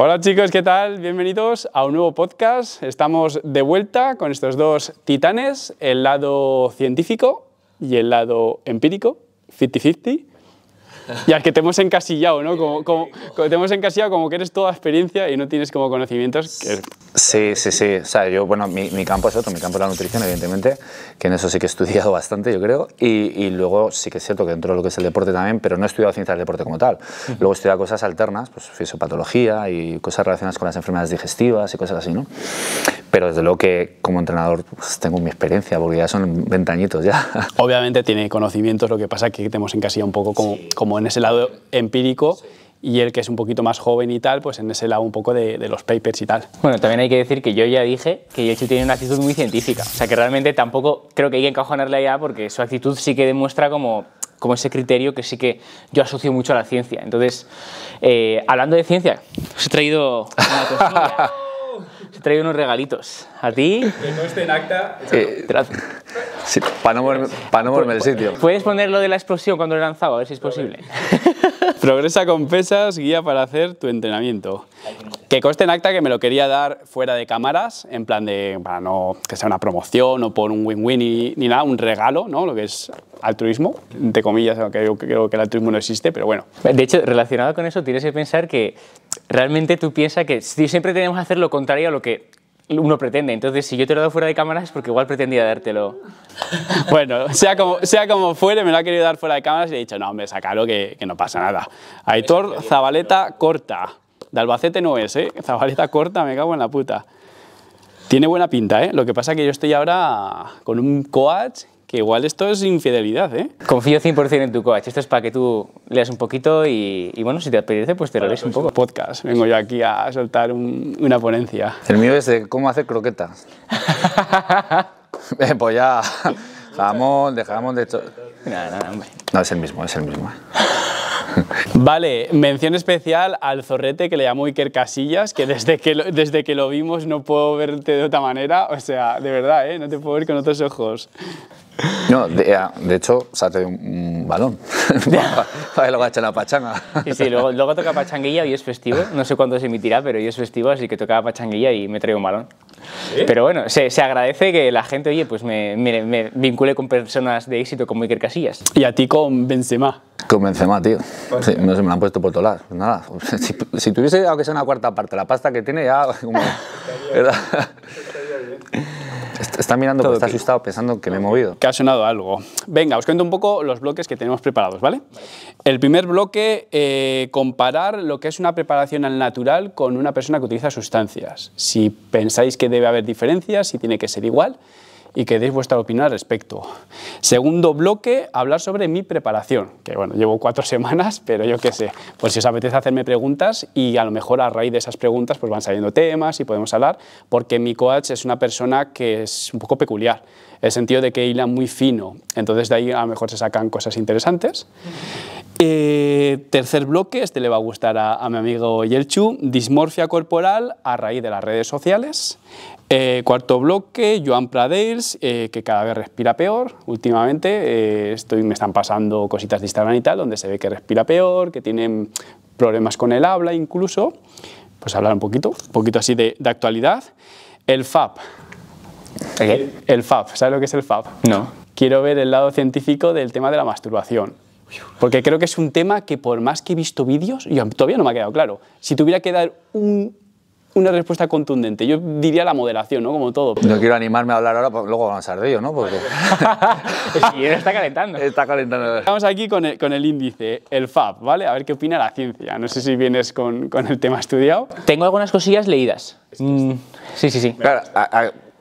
Hola chicos, ¿qué tal? Bienvenidos a un nuevo podcast. Estamos de vuelta con estos dos titanes, el lado científico y el lado empírico, 50-50. Ya, al que te hemos encasillado, ¿no? Como, como, te hemos encasillado como que eres toda experiencia y no tienes como conocimientos. Sí, sí, sí. O sea, yo, bueno, mi, campo es otro, mi campo es la nutrición, evidentemente, que en eso sí que he estudiado bastante, yo creo, y, luego sí que es cierto que dentro de lo que es el deporte también, pero no he estudiado ciencia del deporte como tal. Luego he estudiado cosas alternas, pues fisiopatología y cosas relacionadas con las enfermedades digestivas y cosas así, ¿no? Pero desde luego que como entrenador pues, tengo mi experiencia, porque ya son ventañitos ya. Obviamente tiene conocimientos, lo que pasa es que te hemos encasillado un poco como, como en ese lado empírico y el que es un poquito más joven y tal, pues en ese lado un poco de, los papers y tal. Bueno, también hay que decir que yo ya dije que hecho tiene una actitud muy científica, o sea que realmente tampoco creo que hay que la allá porque su actitud sí que demuestra como como ese criterio que sí que yo asocio mucho a la ciencia. Entonces, eh, hablando de ciencia, os he traído una os he traído unos regalitos a ti. Que esté en acta. sí, para no para no el pues, sitio. Puedes poner lo de la explosión cuando lo he lanzado, a ver si es posible. Progresa con pesas, guía para hacer tu entrenamiento. Que conste en acta que me lo quería dar fuera de cámaras, en plan de, para no que sea una promoción o por un win-win ni, nada, un regalo, ¿no? Lo que es altruismo, entre comillas, aunque yo creo que el altruismo no existe, pero bueno. De hecho, relacionado con eso, tienes que pensar que realmente tú piensas que si siempre tenemos que hacer lo contrario a lo que uno pretende. Entonces, si yo te lo dado fuera de cámara es porque igual pretendía dártelo. bueno, sea como, sea como fuere, me lo ha querido dar fuera de cámaras y he dicho, no, hombre, sacalo que, que no pasa nada. Aitor Zabaleta Corta. De Albacete no es, ¿eh? Zabaleta Corta, me cago en la puta. Tiene buena pinta, ¿eh? Lo que pasa es que yo estoy ahora con un coach que igual esto es infidelidad, ¿eh? Confío 100% en tu coach. Esto es para que tú leas un poquito y, bueno, si te apetece, pues te lo lees un poco. Podcast. Vengo yo aquí a soltar una ponencia. El mío es de cómo hacer croquetas. eh, pues ya, jamón, de jamón, de hecho. No, nada, hombre. No, es el mismo, es el mismo. Vale, mención especial al zorrete que le llamo Iker Casillas, que desde que, desde que lo vimos no puedo verte de otra manera. O sea, de verdad, ¿eh? no te puedo ver con otros ojos. No, de, ah, de hecho, traído un, balón para que lo la pachanga. Sí, luego, luego, toca pachanguilla, y es festivo, no sé cuándo se emitirá, pero hoy es festivo, así que toca pachanguilla y me traigo un balón. Pero bueno, se, se, agradece que la gente, oye, pues me, me, vincule con personas de éxito como Iker Casillas. Y a ti con Benzema. Con Benzema, tío. no se me la han puesto por todos lados. Pues nada, si, si, tuviese, aunque sea una cuarta parte, la pasta que tiene ya... Como, Está mirando, porque está asustado pensando que me he movido. Que ha sonado algo. Venga, os cuento un poco los bloques que tenemos preparados, ¿vale? El primer bloque, eh, comparar lo que es una preparación al natural con una persona que utiliza sustancias. Si pensáis que debe haber diferencias, si tiene que ser igual y que deis vuestra opinión al respecto. Segundo bloque, hablar sobre mi preparación, que bueno, llevo cuatro semanas, pero yo qué sé, pues si os apetece hacerme preguntas y a lo mejor a raíz de esas preguntas pues van saliendo temas y podemos hablar, porque mi coach es una persona que es un poco peculiar, en el sentido de que hila muy fino, entonces de ahí a lo mejor se sacan cosas interesantes. Eh, tercer bloque, este le va a gustar a, mi amigo Yelchu, dismorfia corporal a raíz de las redes sociales. Eh, cuarto bloque, Joan Pradales, eh, que cada vez respira peor últimamente. estoy, me están pasando cositas de Instagram y tal, donde se ve que respira peor, que tiene problemas con el habla incluso. Pues hablar un poquito, un poquito así de, actualidad. El FAP. ¿El, ¿El FAB? ¿Sabes lo que es el FAB? No. Quiero ver el lado científico del tema de la masturbación. Porque creo que es un tema que por más que he visto vídeos, yo, todavía no me ha quedado claro. Si tuviera que dar una respuesta contundente, yo diría la moderación, ¿no? Como todo. No quiero animarme a hablar ahora, pues luego avanzar a de ¿no? Porque... está calentando. Está calentando. Estamos aquí con el, índice, el FAB, ¿vale? A ver qué opina la ciencia. No sé si vienes con, el tema estudiado. Tengo algunas cosillas leídas. Mm, sí, sí, sí. Claro,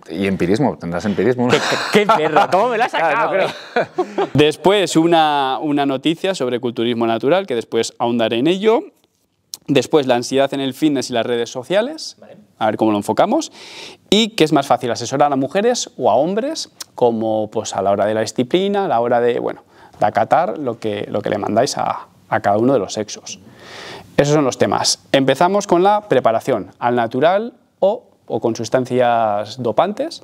y empirismo, tendrás empirismo. ¡Qué, perra! ¿Cómo me la has ah, sacado? ¿eh? después, una, noticia sobre culturismo natural, que después ahondaré en ello. Después, la ansiedad en el fitness y las redes sociales, a ver cómo lo enfocamos. Y qué es más fácil, asesorar a mujeres o a hombres, como pues, a la hora de la disciplina, a la hora de, bueno, de acatar lo que, lo que le mandáis a, a cada uno de los sexos. Esos son los temas. Empezamos con la preparación, al natural o o con sustancias dopantes,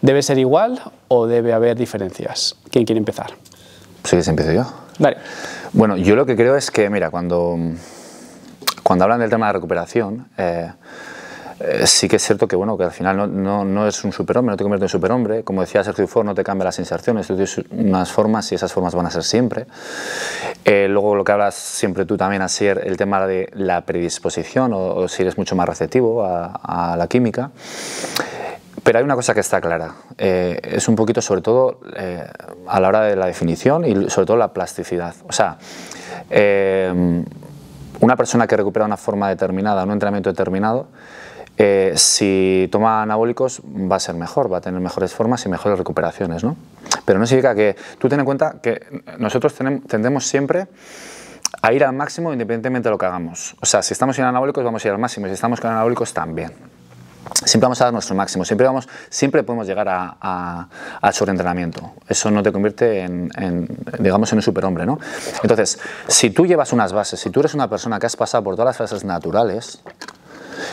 ¿debe ser igual o debe haber diferencias? ¿Quién quiere empezar? Sí, se empiezo yo. Vale. Bueno, yo lo que creo es que, mira, cuando, cuando hablan del tema de recuperación, eh, eh, sí que es cierto que, que al final no, es un superhombre, no te convierte en superhombre. Como decía Sergio Ford, no te cambia las inserciones, tú tienes unas formas y esas formas van a ser siempre. Eh, luego lo que hablas siempre tú también, Asier, el tema de la predisposición o, si eres mucho más receptivo a, la química. Pero hay una cosa que está clara, eh, es un poquito sobre todo a la hora de la definición y sobre todo la plasticidad. O sea, una persona que recupera una forma determinada, un entrenamiento determinado, eh, si toma anabólicos va a ser mejor, va a tener mejores formas y mejores recuperaciones. ¿no? Pero no significa que tú ten en cuenta que nosotros tendemos siempre a ir al máximo independientemente de lo que hagamos. O sea, si estamos en anabólicos vamos a ir al máximo si estamos con anabólicos también. Siempre vamos a dar nuestro máximo, siempre, vamos, siempre podemos llegar al sobreentrenamiento. Eso no te convierte en, en, digamos, en un superhombre. ¿no? Entonces, si tú llevas unas bases, si tú eres una persona que has pasado por todas las fases naturales,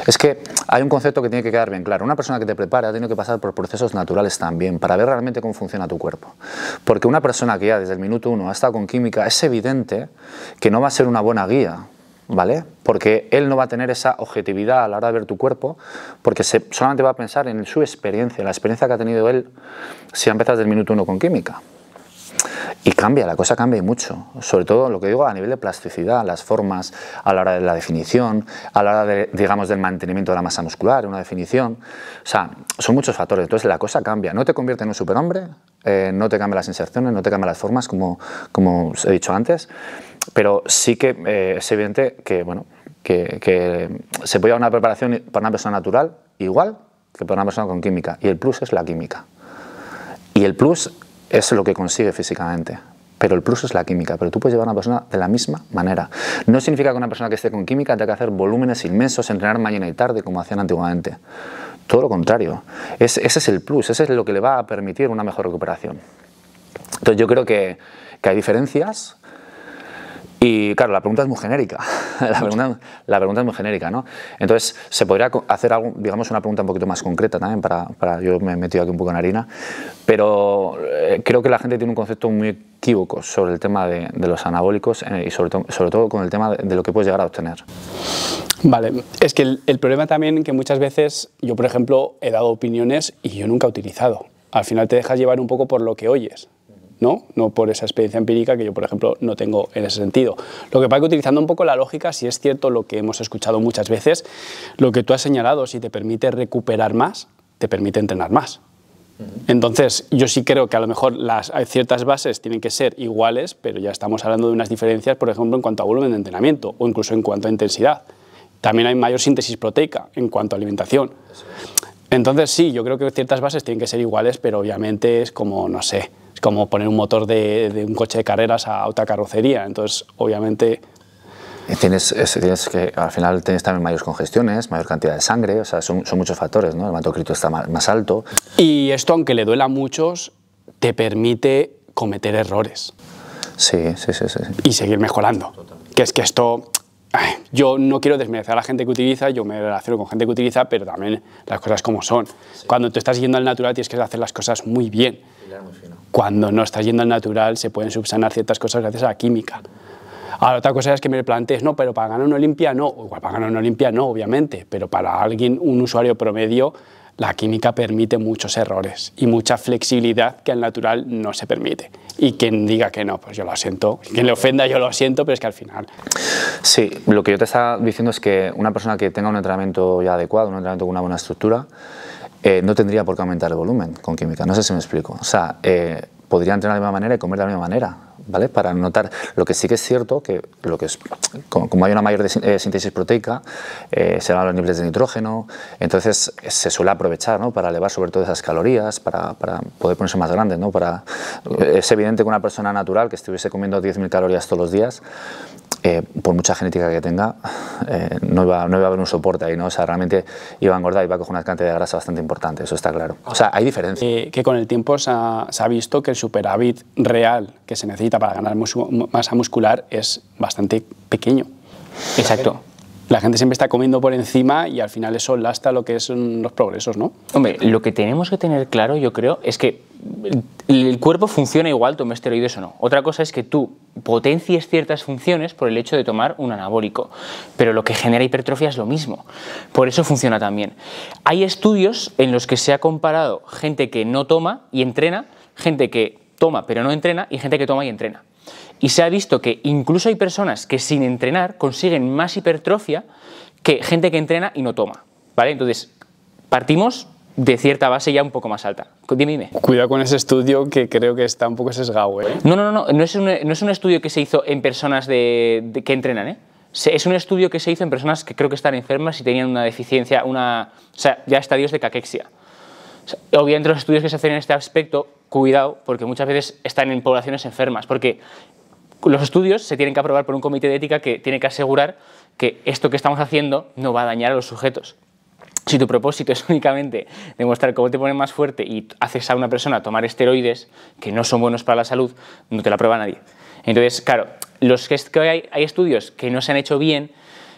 es que hay un concepto que tiene que quedar bien claro. Una persona que te prepara tiene que pasar por procesos naturales también para ver realmente cómo funciona tu cuerpo. Porque una persona que ya desde el minuto uno ha estado con química es evidente que no va a ser una buena guía. ¿Vale? Porque él no va a tener esa objetividad a la hora de ver tu cuerpo, porque solamente va a pensar en su experiencia, la experiencia que ha tenido él si ha empezado desde el minuto uno con química. Y cambia, la cosa cambia y mucho. Sobre todo lo que digo a nivel de plasticidad, las formas, a la hora de la definición, a la hora de, digamos, del mantenimiento de la masa muscular, una definición. O sea, son muchos factores. Entonces la cosa cambia. No te convierte en un superhombre, eh, no te cambia las inserciones, no te cambia las formas, como, como os he dicho antes. Pero sí que eh, es evidente que, bueno, que, se puede dar una preparación para una persona natural igual que para una persona con química. Y el plus es la química. Y el plus es lo que consigue físicamente. Pero el plus es la química, pero tú puedes llevar a una persona de la misma manera. No significa que una persona que esté con química tenga que hacer volúmenes inmensos, entrenar mañana y tarde como hacían antiguamente. Todo lo contrario. ese es el plus, ese es lo que le va a permitir una mejor recuperación. Entonces yo creo que, que hay diferencias, y claro, la pregunta es muy genérica. La pregunta, es muy genérica, ¿no? Entonces, se podría hacer algo, digamos una pregunta un poquito más concreta también, para, para yo me he metido aquí un poco en harina, pero eh, creo que la gente tiene un concepto muy equívoco sobre el tema de, los anabólicos eh, y sobre, sobre, todo con el tema de, lo que puedes llegar a obtener. Vale, es que el, el problema también que muchas veces yo, por ejemplo, he dado opiniones y yo nunca he utilizado. Al final te dejas llevar un poco por lo que oyes. ¿no? por esa experiencia empírica que yo, por ejemplo, no tengo en ese sentido. Lo que pasa que utilizando un poco la lógica, si es cierto lo que hemos escuchado muchas veces, lo que tú has señalado, si te permite recuperar más, te permite entrenar más. Entonces, yo sí creo que a lo mejor las, ciertas bases tienen que ser iguales, pero ya estamos hablando de unas diferencias, por ejemplo, en cuanto a volumen de entrenamiento o incluso en cuanto a intensidad. También hay mayor síntesis proteica en cuanto a alimentación. Entonces, sí, yo creo que ciertas bases tienen que ser iguales, pero obviamente es como, no sé, como poner un motor de, un coche de carreras a otra carrocería. Entonces, obviamente, Tienes, tienes, que, al final tienes también mayores congestiones, mayor cantidad de sangre, o sea, son, muchos factores, ¿no? El hematocrito está más, alto. Y esto, aunque le duela a muchos, te permite cometer errores. Sí, sí, sí. sí. Y seguir mejorando. Que es que esto, yo no quiero desmerecer a la gente que utiliza, yo me relaciono con gente que utiliza, pero también las cosas como son. Cuando tú estás yendo al natural tienes que hacer las cosas muy bien. Cuando no estás yendo al natural se pueden subsanar ciertas cosas gracias a la química. Ahora, otra cosa es que me plantees, no, pero para ganar una Olimpia no, o para ganar una Olimpia no, obviamente, pero para alguien, un usuario promedio, la química permite muchos errores y mucha flexibilidad que al natural no se permite. Y quien diga que no, pues yo lo siento. Quien le ofenda, yo lo siento, pero es que al final. Sí, lo que yo te estaba diciendo es que una persona que tenga un entrenamiento ya adecuado, un entrenamiento con una buena estructura, eh, no tendría por qué aumentar el volumen con química. No sé si me explico. O sea, eh, podría entrenar de la misma manera y comer de la misma manera para notar. Lo que sí que es cierto, que lo que es, como, hay una mayor eh, síntesis proteica, eh, se dan los niveles de nitrógeno, entonces eh, se suele aprovechar, Para elevar sobre todo esas calorías, para, poder ponerse más grandes, ¿no? Para, eh, es evidente que una persona natural que estuviese comiendo 10.000 calorías todos los días, eh, por mucha genética que tenga, eh, no, iba, no, a haber un soporte ahí, ¿no? O sea, realmente iba a engordar y va a coger una cantidad de grasa bastante importante, eso está claro. O sea, hay diferencia eh, que con el tiempo se ha, visto que el superávit real que se necesita para ganar masa muscular es bastante pequeño. Exacto la gente siempre está comiendo por encima y al final eso lasta lo que son mm, los progresos, ¿no? Hombre, lo que tenemos que tener claro, yo creo, es que el cuerpo funciona igual, toma esteroides o no. Otra cosa es que tú potencies ciertas funciones por el hecho de tomar un anabólico, pero lo que genera hipertrofia es lo mismo. Por eso funciona también. Hay estudios en los que se ha comparado gente que no toma y entrena, gente que toma pero no entrena y gente que toma y entrena. Y se ha visto que incluso hay personas que sin entrenar consiguen más hipertrofia que gente que entrena y no toma. ¿Vale? Entonces, partimos de cierta base ya un poco más alta. Dime, dime. Cuidado con ese estudio que creo que está un poco sesgado, ¿eh? No, no, no, no, no es un, no es un estudio que se hizo en personas de, que entrenan, ¿eh? es un estudio que se hizo en personas que creo que están enfermas y tenían una deficiencia, una, o sea, ya estadios de caquexia. O obviamente los estudios que se hacen en este aspecto, cuidado, porque muchas veces están en poblaciones enfermas, porque los estudios se tienen que aprobar por un comité de ética que tiene que asegurar que esto que estamos haciendo no va a dañar a los sujetos. Si tu propósito es únicamente demostrar cómo te pones más fuerte y haces a una persona tomar esteroides que no son buenos para la salud, no te la aprueba nadie. Entonces, claro, los que hay, hay estudios que no se han hecho bien,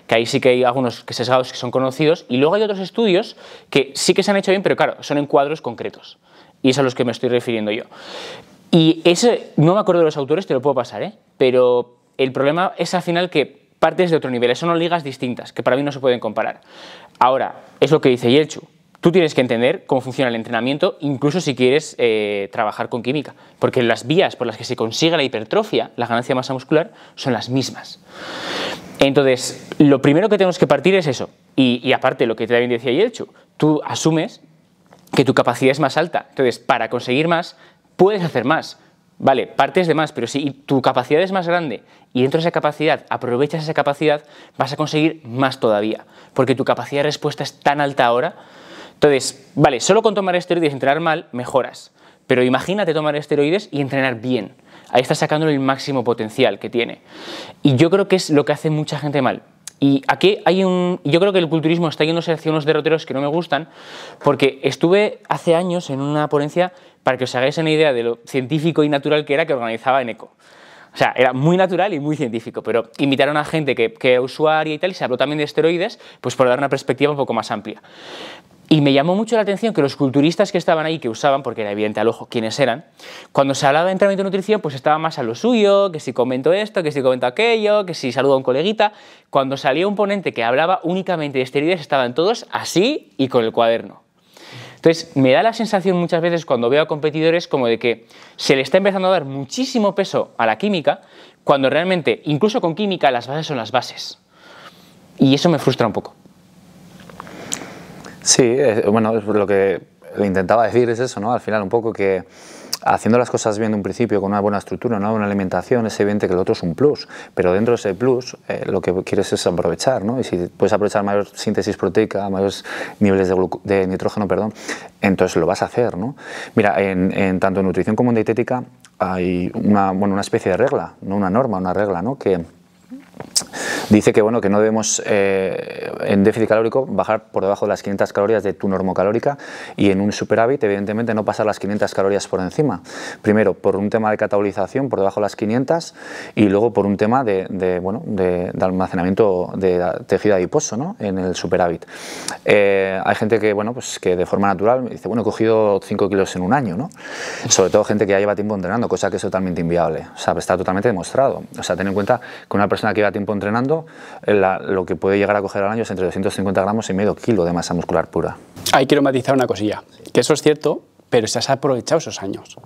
que ahí sí que hay algunos que sesgados que son conocidos, y luego hay otros estudios que sí que se han hecho bien, pero claro, son en cuadros concretos. Y es a los que me estoy refiriendo yo. Y ese, no me acuerdo de los autores, te lo puedo pasar, ¿eh? pero el problema es al final que partes de otro nivel, son ligas distintas, que para mí no se pueden comparar. Ahora, es lo que dice Yelchu, tú tienes que entender cómo funciona el entrenamiento, incluso si quieres eh, trabajar con química, porque las vías por las que se consigue la hipertrofia, la ganancia de masa muscular, son las mismas. Entonces, lo primero que tenemos que partir es eso, y, y aparte lo que también decía Yelchu, tú asumes que tu capacidad es más alta, entonces para conseguir más puedes hacer más. Vale, partes de más, pero si tu capacidad es más grande y dentro de esa capacidad aprovechas esa capacidad, vas a conseguir más todavía, porque tu capacidad de respuesta es tan alta ahora. Entonces, vale, solo con tomar esteroides y entrenar mal, mejoras. Pero imagínate tomar esteroides y entrenar bien. Ahí estás sacando el máximo potencial que tiene. Y yo creo que es lo que hace mucha gente mal. Y aquí hay un. Yo creo que el culturismo está yéndose hacia unos derroteros que no me gustan, porque estuve hace años en una ponencia para que os hagáis una idea de lo científico y natural que era que organizaba en Eco, O sea, era muy natural y muy científico, pero invitaron a gente que, que usuaria y tal, y se habló también de esteroides, pues por dar una perspectiva un poco más amplia. Y me llamó mucho la atención que los culturistas que estaban ahí, que usaban, porque era evidente al ojo quiénes eran, cuando se hablaba de entrenamiento de nutrición, pues estaba más a lo suyo, que si comento esto, que si comento aquello, que si saludo a un coleguita. Cuando salía un ponente que hablaba únicamente de esteroides, estaban todos así y con el cuaderno. Entonces, me da la sensación muchas veces cuando veo a competidores como de que se le está empezando a dar muchísimo peso a la química, cuando realmente, incluso con química, las bases son las bases. Y eso me frustra un poco. Sí, bueno, lo que intentaba decir es eso, ¿no? Al final un poco que haciendo las cosas bien de un principio, con una buena estructura, una buena alimentación, es evidente que lo otro es un plus, pero dentro de ese plus eh, lo que quieres es aprovechar, ¿no? Y si puedes aprovechar mayor síntesis proteica, mayores niveles de, nitrógeno, perdón, entonces lo vas a hacer, ¿no? Mira, en, en tanto en nutrición como en dietética hay una, bueno, una especie de regla, no una norma, una regla, ¿no? Que dice que, bueno, que no debemos eh, en déficit calórico bajar por debajo de las 500 calorías de tu normocalórica y en un superávit, evidentemente, no pasar las 500 calorías por encima. Primero, por un tema de catabolización, por debajo de las 500, y luego por un tema de, bueno, de, almacenamiento de tejido adiposo ¿no? en el superávit. Eh, hay gente que, bueno, pues que de forma natural dice, bueno, he cogido 5 kilos en un año, ¿no? Sobre todo gente que ya lleva tiempo entrenando, cosa que es totalmente inviable. O sea, está totalmente demostrado. O sea, ten en cuenta que una persona que lleva tiempo entrenando eh, lo que puede llegar a coger al año es entre 250 gramos y medio kilo de masa muscular pura. Ahí quiero matizar una cosilla, que eso es cierto, pero se has aprovechado esos años.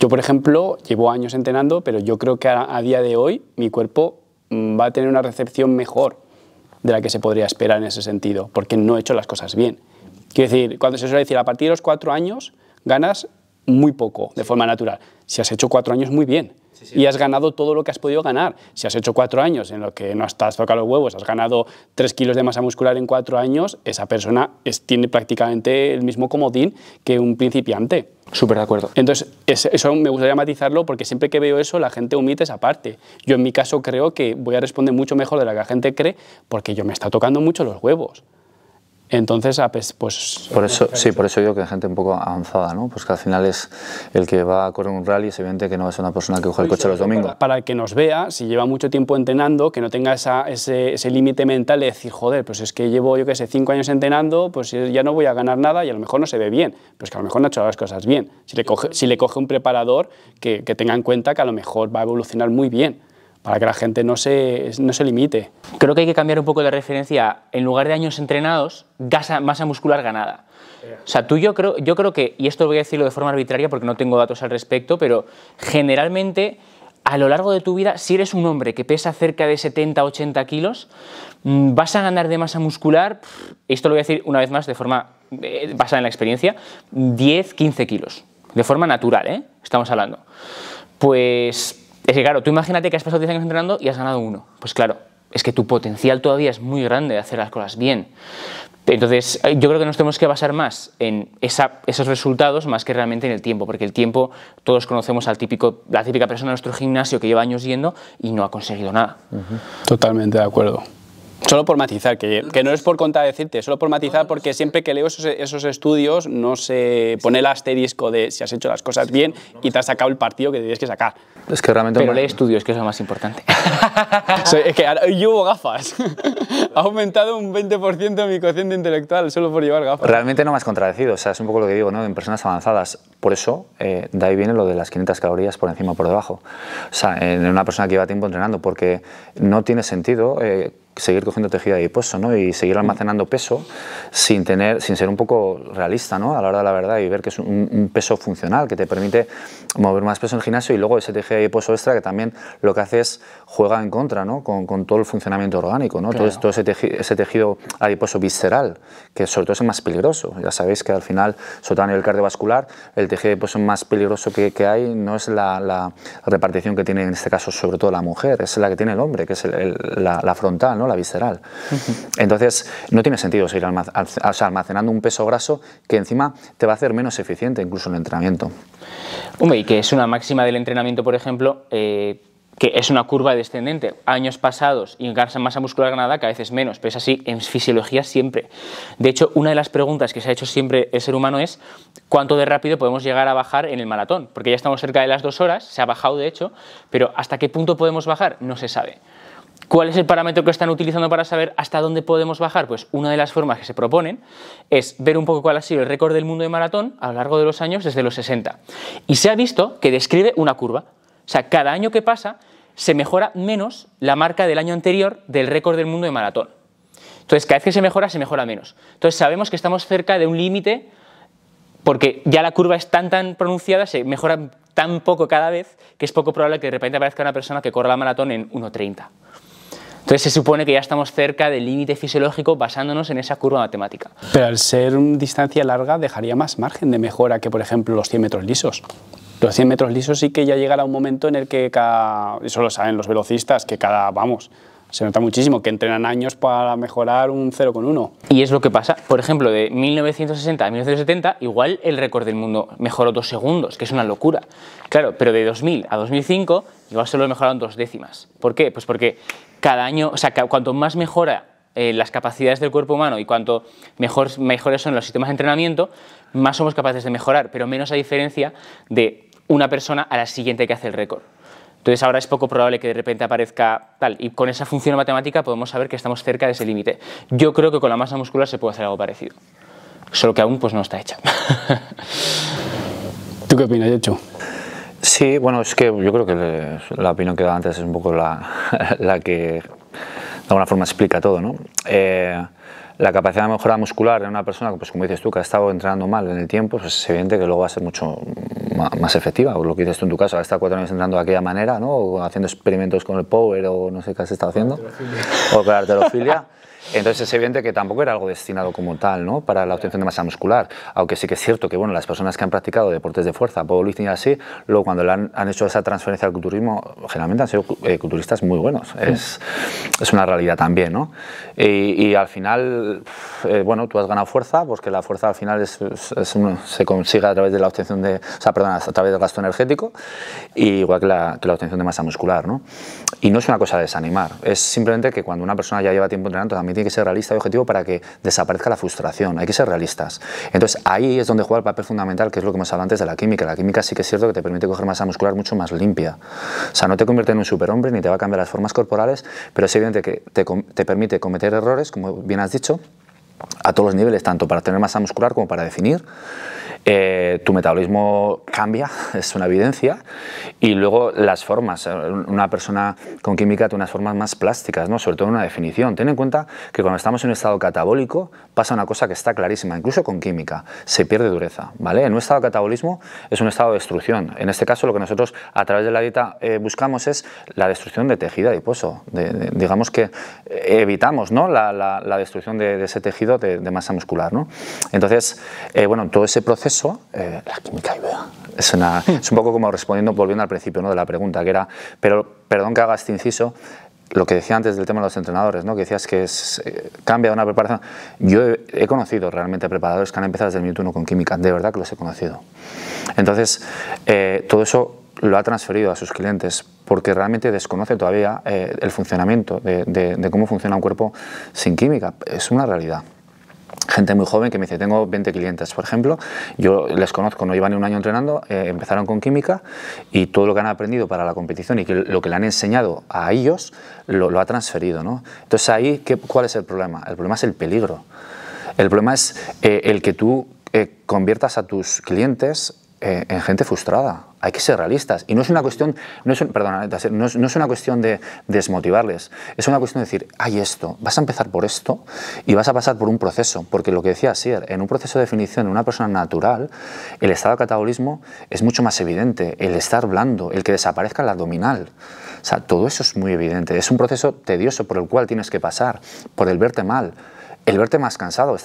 Yo, por ejemplo, llevo años entrenando, pero yo creo que a, a día de hoy mi cuerpo mm, va a tener una recepción mejor de la que se podría esperar en ese sentido, porque no he hecho las cosas bien. Quiero decir, cuando se suele decir, a partir de los cuatro años ganas muy poco, de forma natural. Si has hecho cuatro años, muy bien y has ganado todo lo que has podido ganar. Si has hecho cuatro años en lo que no has tocado los huevos, has ganado tres kilos de masa muscular en cuatro años, esa persona tiene prácticamente el mismo comodín que un principiante. Súper de acuerdo. Entonces, eso me gustaría matizarlo porque siempre que veo eso, la gente omite esa parte. Yo en mi caso creo que voy a responder mucho mejor de la que la gente cree porque yo me está tocando mucho los huevos. Entonces, ah, pues... pues eso, sí, por eso digo que hay gente un poco avanzada, ¿no? Pues que al final es el que va a correr un rally, es evidente que no es una persona que coge el pues coche los domingos. Para, el que nos vea, si lleva mucho tiempo entrenando, que no tenga esa, ese, ese límite mental de decir, joder, pues es que llevo, yo qué sé, cinco años entrenando, pues ya no voy a ganar nada y a lo mejor no se ve bien. Pues que a lo mejor no ha hecho las cosas bien. Si le coge, si le coge un preparador, que, que tenga en cuenta que a lo mejor va a evolucionar muy bien para que la gente no se, no se limite. Creo que hay que cambiar un poco de referencia. En lugar de años entrenados, masa muscular ganada. O sea, tú yo creo, yo creo que, y esto lo voy a decirlo de forma arbitraria porque no tengo datos al respecto, pero generalmente a lo largo de tu vida, si eres un hombre que pesa cerca de 70-80 kilos, mm, vas a ganar de masa muscular, esto lo voy a decir una vez más de forma eh, basada en la experiencia, 10-15 kilos, de forma natural, ¿eh? estamos hablando. Pues es que claro, tú imagínate que has pasado 10 años entrenando y has ganado uno. Pues claro, es que tu potencial todavía es muy grande de hacer las cosas bien. Entonces, eh, yo creo que nos tenemos que basar más en esos resultados más que realmente en el tiempo, porque el tiempo, todos conocemos al típico, la típica persona de nuestro gimnasio que lleva años yendo y no ha conseguido nada. Totalmente de acuerdo. Solo por matizar, que, ah. que, no es por contradecirte, solo por matizar, ah, porque siempre que leo esos, esos, estudios no se pone el asterisco de si has hecho las cosas bien y te has sacado el partido que debías que sacar. Es que realmente Pero no lee estudios, que es lo más importante. es que llevo gafas. ha aumentado un 20% mi cociente intelectual solo por llevar gafas. Realmente no me has contradecido, o sea, es un poco lo que digo, ¿no? En personas avanzadas. Por eso, eh, de ahí viene lo de las 500 calorías por encima o por debajo. O sea, en una persona que lleva tiempo entrenando, porque no tiene sentido. Eh, seguir cogiendo tejido adiposo ¿no? y seguir almacenando peso sin, tener, sin ser un poco realista ¿no? a la hora de la verdad y ver que es un, peso funcional que te permite mover más peso en el gimnasio y luego ese tejido adiposo extra que también lo que hace es juega en contra ¿no? con, todo el funcionamiento orgánico, ¿no? todo, ese, tejido, adiposo visceral, que sobre todo es el más peligroso. Ya sabéis que al final, sobre todo a nivel cardiovascular, el tejido adiposo más peligroso que, hay no es la, repartición que tiene en este caso sobre todo la mujer, es la que tiene el hombre, que es la, frontal, ¿no? la visceral. Entonces, no tiene sentido seguir almacenando un peso graso que encima te va a hacer menos eficiente incluso el entrenamiento. Hombre, y que es una máxima del entrenamiento, por ejemplo, eh, que es una curva descendente, años pasados y más masa muscular ganada cada vez es menos, pero es así en fisiología siempre. De hecho, una de las preguntas que se ha hecho siempre el ser humano es cuánto de rápido podemos llegar a bajar en el maratón, porque ya estamos cerca de las dos horas, se ha bajado de hecho, pero hasta qué punto podemos bajar no se sabe. ¿Cuál es el parámetro que están utilizando para saber hasta dónde podemos bajar? Pues una de las formas que se proponen es ver un poco cuál ha sido el récord del mundo de maratón a lo largo de los años desde los 60. Y se ha visto que describe una curva. O sea, cada año que pasa se mejora menos la marca del año anterior del récord del mundo de maratón. Entonces, cada vez que se mejora, se mejora menos. Entonces, sabemos que estamos cerca de un límite porque ya la curva es tan tan pronunciada, se mejora tan poco cada vez, que es poco probable que de repente aparezca una persona que corra la maratón en 1.30. Entonces se supone que ya estamos cerca del límite fisiológico basándonos en esa curva matemática. Pero al ser una distancia larga dejaría más margen de mejora que, por ejemplo, los 100 metros lisos. Los 100 metros lisos sí que ya llegará un momento en el que cada, eso lo saben los velocistas, que cada, vamos, se nota muchísimo, que entrenan años para mejorar un 0,1. Y es lo que pasa, por ejemplo, de 1960 a 1970, igual el récord del mundo mejoró dos segundos, que es una locura. Claro, pero de 2000 a 2005, igual solo mejoraron dos décimas. ¿Por qué? Pues porque cada año, o sea, cuanto más mejora eh, las capacidades del cuerpo humano y cuanto mejores son los sistemas de entrenamiento, más somos capaces de mejorar, pero menos a diferencia de una persona a la siguiente que hace el récord. Entonces ahora es poco probable que de repente aparezca tal. Y con esa función matemática podemos saber que estamos cerca de ese límite. Yo creo que con la masa muscular se puede hacer algo parecido. Solo que aún pues no está hecha. ¿Tú qué opinas, Yocho? Sí, bueno, es que yo creo que la opinión que daba antes es un poco la, que de alguna forma explica todo, ¿no? Eh, la capacidad de mejora muscular en una persona, pues como dices tú, que ha estado entrenando mal en el tiempo, pues es evidente que luego va a ser mucho más efectiva. O lo que dices tú en tu caso, has estado cuatro años entrenando de aquella manera, ¿no? O haciendo experimentos con el power o no sé qué has estado haciendo. O con la arterofilia. Entonces es evidente que tampoco era algo destinado como tal ¿no? para la obtención de masa muscular, aunque sí que es cierto que bueno, las personas que han practicado deportes de fuerza, powerlifting y así, luego cuando han, hecho esa transferencia al culturismo, generalmente han sido eh, culturistas muy buenos, es, es, una realidad también. ¿no? Y, al final, eh, bueno, tú has ganado fuerza, porque pues la fuerza al final es, se consigue a través de la obtención de, o a través del gasto energético, igual que la, que la obtención de masa muscular. ¿no? Y no es una cosa de desanimar, es simplemente que cuando una persona ya lleva tiempo entrenando, también hay que ser realista y objetivo para que desaparezca la frustración, hay que ser realistas. Entonces ahí es donde juega el papel fundamental, que es lo que hemos hablado antes de la química. La química sí que es cierto que te permite coger masa muscular mucho más limpia. O sea, no te convierte en un superhombre ni te va a cambiar las formas corporales, pero es evidente que te, te permite cometer errores, como bien has dicho, a todos los niveles, tanto para tener masa muscular como para definir eh, tu metabolismo cambia, es una evidencia, y luego las formas, eh, una persona con química tiene unas formas más plásticas, ¿no? sobre todo en una definición. Ten en cuenta que cuando estamos en un estado catabólico pasa una cosa que está clarísima, incluso con química, se pierde dureza. ¿vale? En un estado de catabolismo es un estado de destrucción. En este caso lo que nosotros a través de la dieta eh, buscamos es la destrucción de tejido adiposo. digamos que evitamos ¿no? la, destrucción de, ese tejido de, masa muscular. Entonces, bueno, todo ese proceso eso eh, la química Es, es un poco como respondiendo, volviendo al principio ¿no? de la pregunta, que era, pero perdón que haga este inciso, lo que decía antes del tema de los entrenadores, ¿no? que decías que es, eh, cambia una preparación. Yo he, conocido realmente preparadores que han empezado desde el minuto uno con química, de verdad que los he conocido. Entonces, eh, todo eso lo ha transferido a sus clientes porque realmente desconoce todavía el funcionamiento de, de cómo funciona un cuerpo sin química. Es una realidad gente muy joven que me dice, tengo 20 clientes, por ejemplo, yo les conozco, no llevan ni un año entrenando, eh, empezaron con química y todo lo que han aprendido para la competición y lo que le han enseñado a ellos lo, ha transferido. Entonces ahí, ¿qué, ¿cuál es el problema? El problema es el peligro. El problema es eh, el que tú eh, conviertas a tus clientes eh, en gente frustrada. Hay que ser realistas. Y no es una cuestión, no no es, una cuestión de, desmotivarles. Es una cuestión de decir, hay esto, vas a empezar por esto y vas a pasar por un proceso. Porque lo que decía Sier, en un proceso de definición de una persona natural, el estado de catabolismo es mucho más evidente. El estar blando, el que desaparezca la abdominal. O sea, todo eso es muy evidente. Es un proceso tedioso por el cual tienes que pasar, por el verte mal el verte más cansado,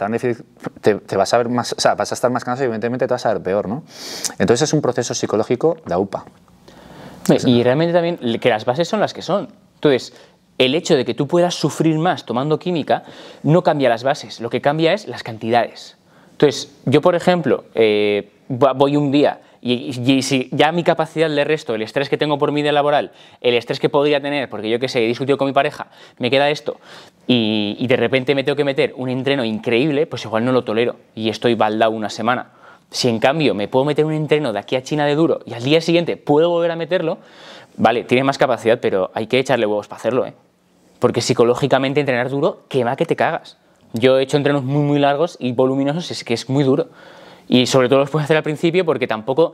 te, te, vas a ver más, vas a estar más cansado y evidentemente te vas a ver peor, ¿no? Entonces es un proceso psicológico de upa. Y realmente también que las bases son las que son. Entonces, el hecho de que tú puedas sufrir más tomando química no cambia las bases, lo que cambia es las cantidades. Entonces, yo por ejemplo, eh, voy un día y, si ya mi capacidad de resto, el estrés que tengo por mi día laboral, el estrés que podría tener, porque yo qué sé, he discutido con mi pareja, me queda esto, y, de repente me tengo que meter un entreno increíble, pues igual no lo tolero y estoy baldado una semana. Si en cambio me puedo meter un entreno de aquí a China de duro y al día siguiente puedo volver a meterlo, vale, tiene más capacidad, pero hay que echarle huevos para hacerlo, ¿eh? Porque psicológicamente entrenar duro quema que te cagas. Yo he hecho entrenos muy, muy largos y voluminosos, es que es muy duro. Y sobre todo los puedes hacer al principio porque tampoco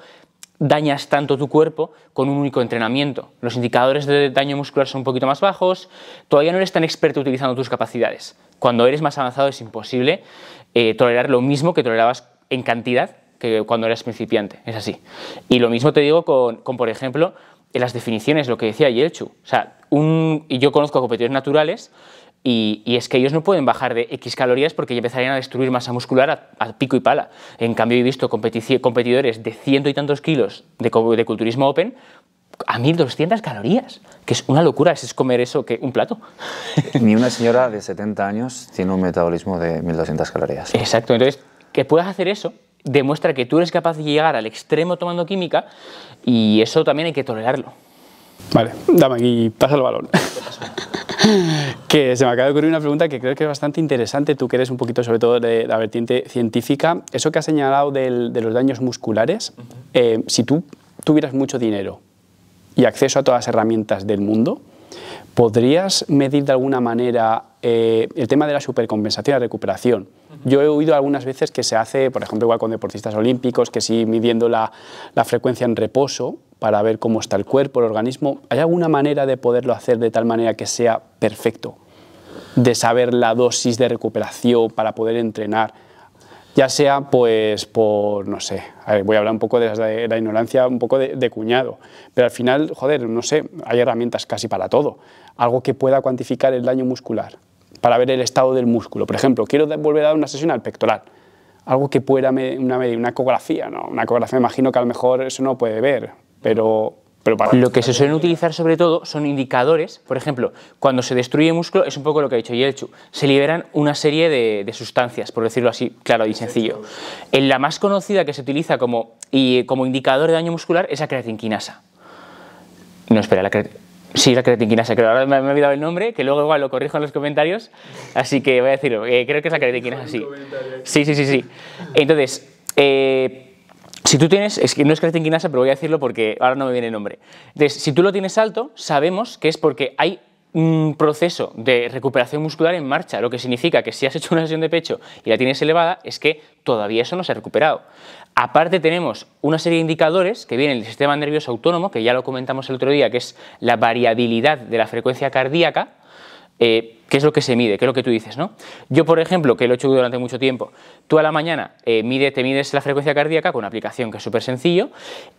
dañas tanto tu cuerpo con un único entrenamiento. Los indicadores de daño muscular son un poquito más bajos, todavía no eres tan experto utilizando tus capacidades. Cuando eres más avanzado es imposible eh, tolerar lo mismo que tolerabas en cantidad que cuando eras principiante, es así. Y lo mismo te digo con, por ejemplo, en las definiciones, lo que decía Yelchu. O sea, y yo conozco a competidores naturales y, es que ellos no pueden bajar de X calorías porque empezarían a destruir masa muscular a, pico y pala. En cambio, he visto competidores de ciento y tantos kilos de, de culturismo open a 1200 calorías, que es una locura, es comer eso que un plato. Ni una señora de 70 años tiene un metabolismo de 1200 calorías. Exacto, entonces que puedas hacer eso demuestra que tú eres capaz de llegar al extremo tomando química y eso también hay que tolerarlo. Vale, dame aquí, pasa el balón. que se me acaba de ocurrir una pregunta que creo que es bastante interesante, tú que eres un poquito sobre todo de la vertiente científica, eso que has señalado de los daños musculares, eh, si tú tuvieras mucho dinero y acceso a todas las herramientas del mundo, ¿podrías medir de alguna manera eh, el tema de la supercompensación la recuperación? Yo he oído algunas veces que se hace, por ejemplo, igual con deportistas olímpicos, que sí midiendo la, frecuencia en reposo para ver cómo está el cuerpo, el organismo. ¿Hay alguna manera de poderlo hacer de tal manera que sea perfecto? De saber la dosis de recuperación para poder entrenar ya sea pues por, no sé, voy a hablar un poco de la, ignorancia, un poco de, cuñado, pero al final, joder, no sé, hay herramientas casi para todo, algo que pueda cuantificar el daño muscular, para ver el estado del músculo. Por ejemplo, quiero volver a dar una sesión al pectoral, algo que pueda una, una ecografía, ¿no? Una ecografía, imagino que a lo mejor eso no puede ver, pero lo que se suelen utilizar sobre todo son indicadores, por ejemplo, cuando se destruye músculo, es un poco lo que ha dicho Yelchu, se liberan una serie de, sustancias, por decirlo así, claro y sencillo. En la más conocida que se utiliza como, como indicador de daño muscular es la creatinquinasa. No, espera, la creatinquinasa Sí, la creatinquinasa, que creo. Ahora me, ha he olvidado el nombre, que luego igual lo corrijo en los comentarios. Así que voy a decirlo. Eh, creo que es la creatinquinasa, sí. Sí, sí, sí, sí. Entonces, eh, si tú tienes, es que no es creatinquinasa, pero voy a decirlo porque ahora no me viene el nombre. Entonces, si tú lo tienes alto, sabemos que es porque hay un proceso de recuperación muscular en marcha, lo que significa que si has hecho una sesión de pecho y la tienes elevada, es que todavía eso no se ha recuperado. Aparte tenemos una serie de indicadores que vienen del sistema nervioso autónomo, que ya lo comentamos el otro día, que es la variabilidad de la frecuencia cardíaca, eh, que es lo que se mide, que es lo que tú dices, ¿no? Yo, por ejemplo, que lo he hecho durante mucho tiempo, tú a la mañana eh, mide, te mides la frecuencia cardíaca con una aplicación que es súper sencillo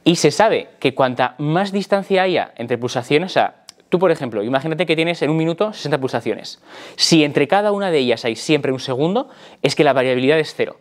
y se sabe que cuanta más distancia haya entre pulsaciones, o sea, tú por ejemplo, imagínate que tienes en un minuto 60 pulsaciones. Si entre cada una de ellas hay siempre un segundo, es que la variabilidad es cero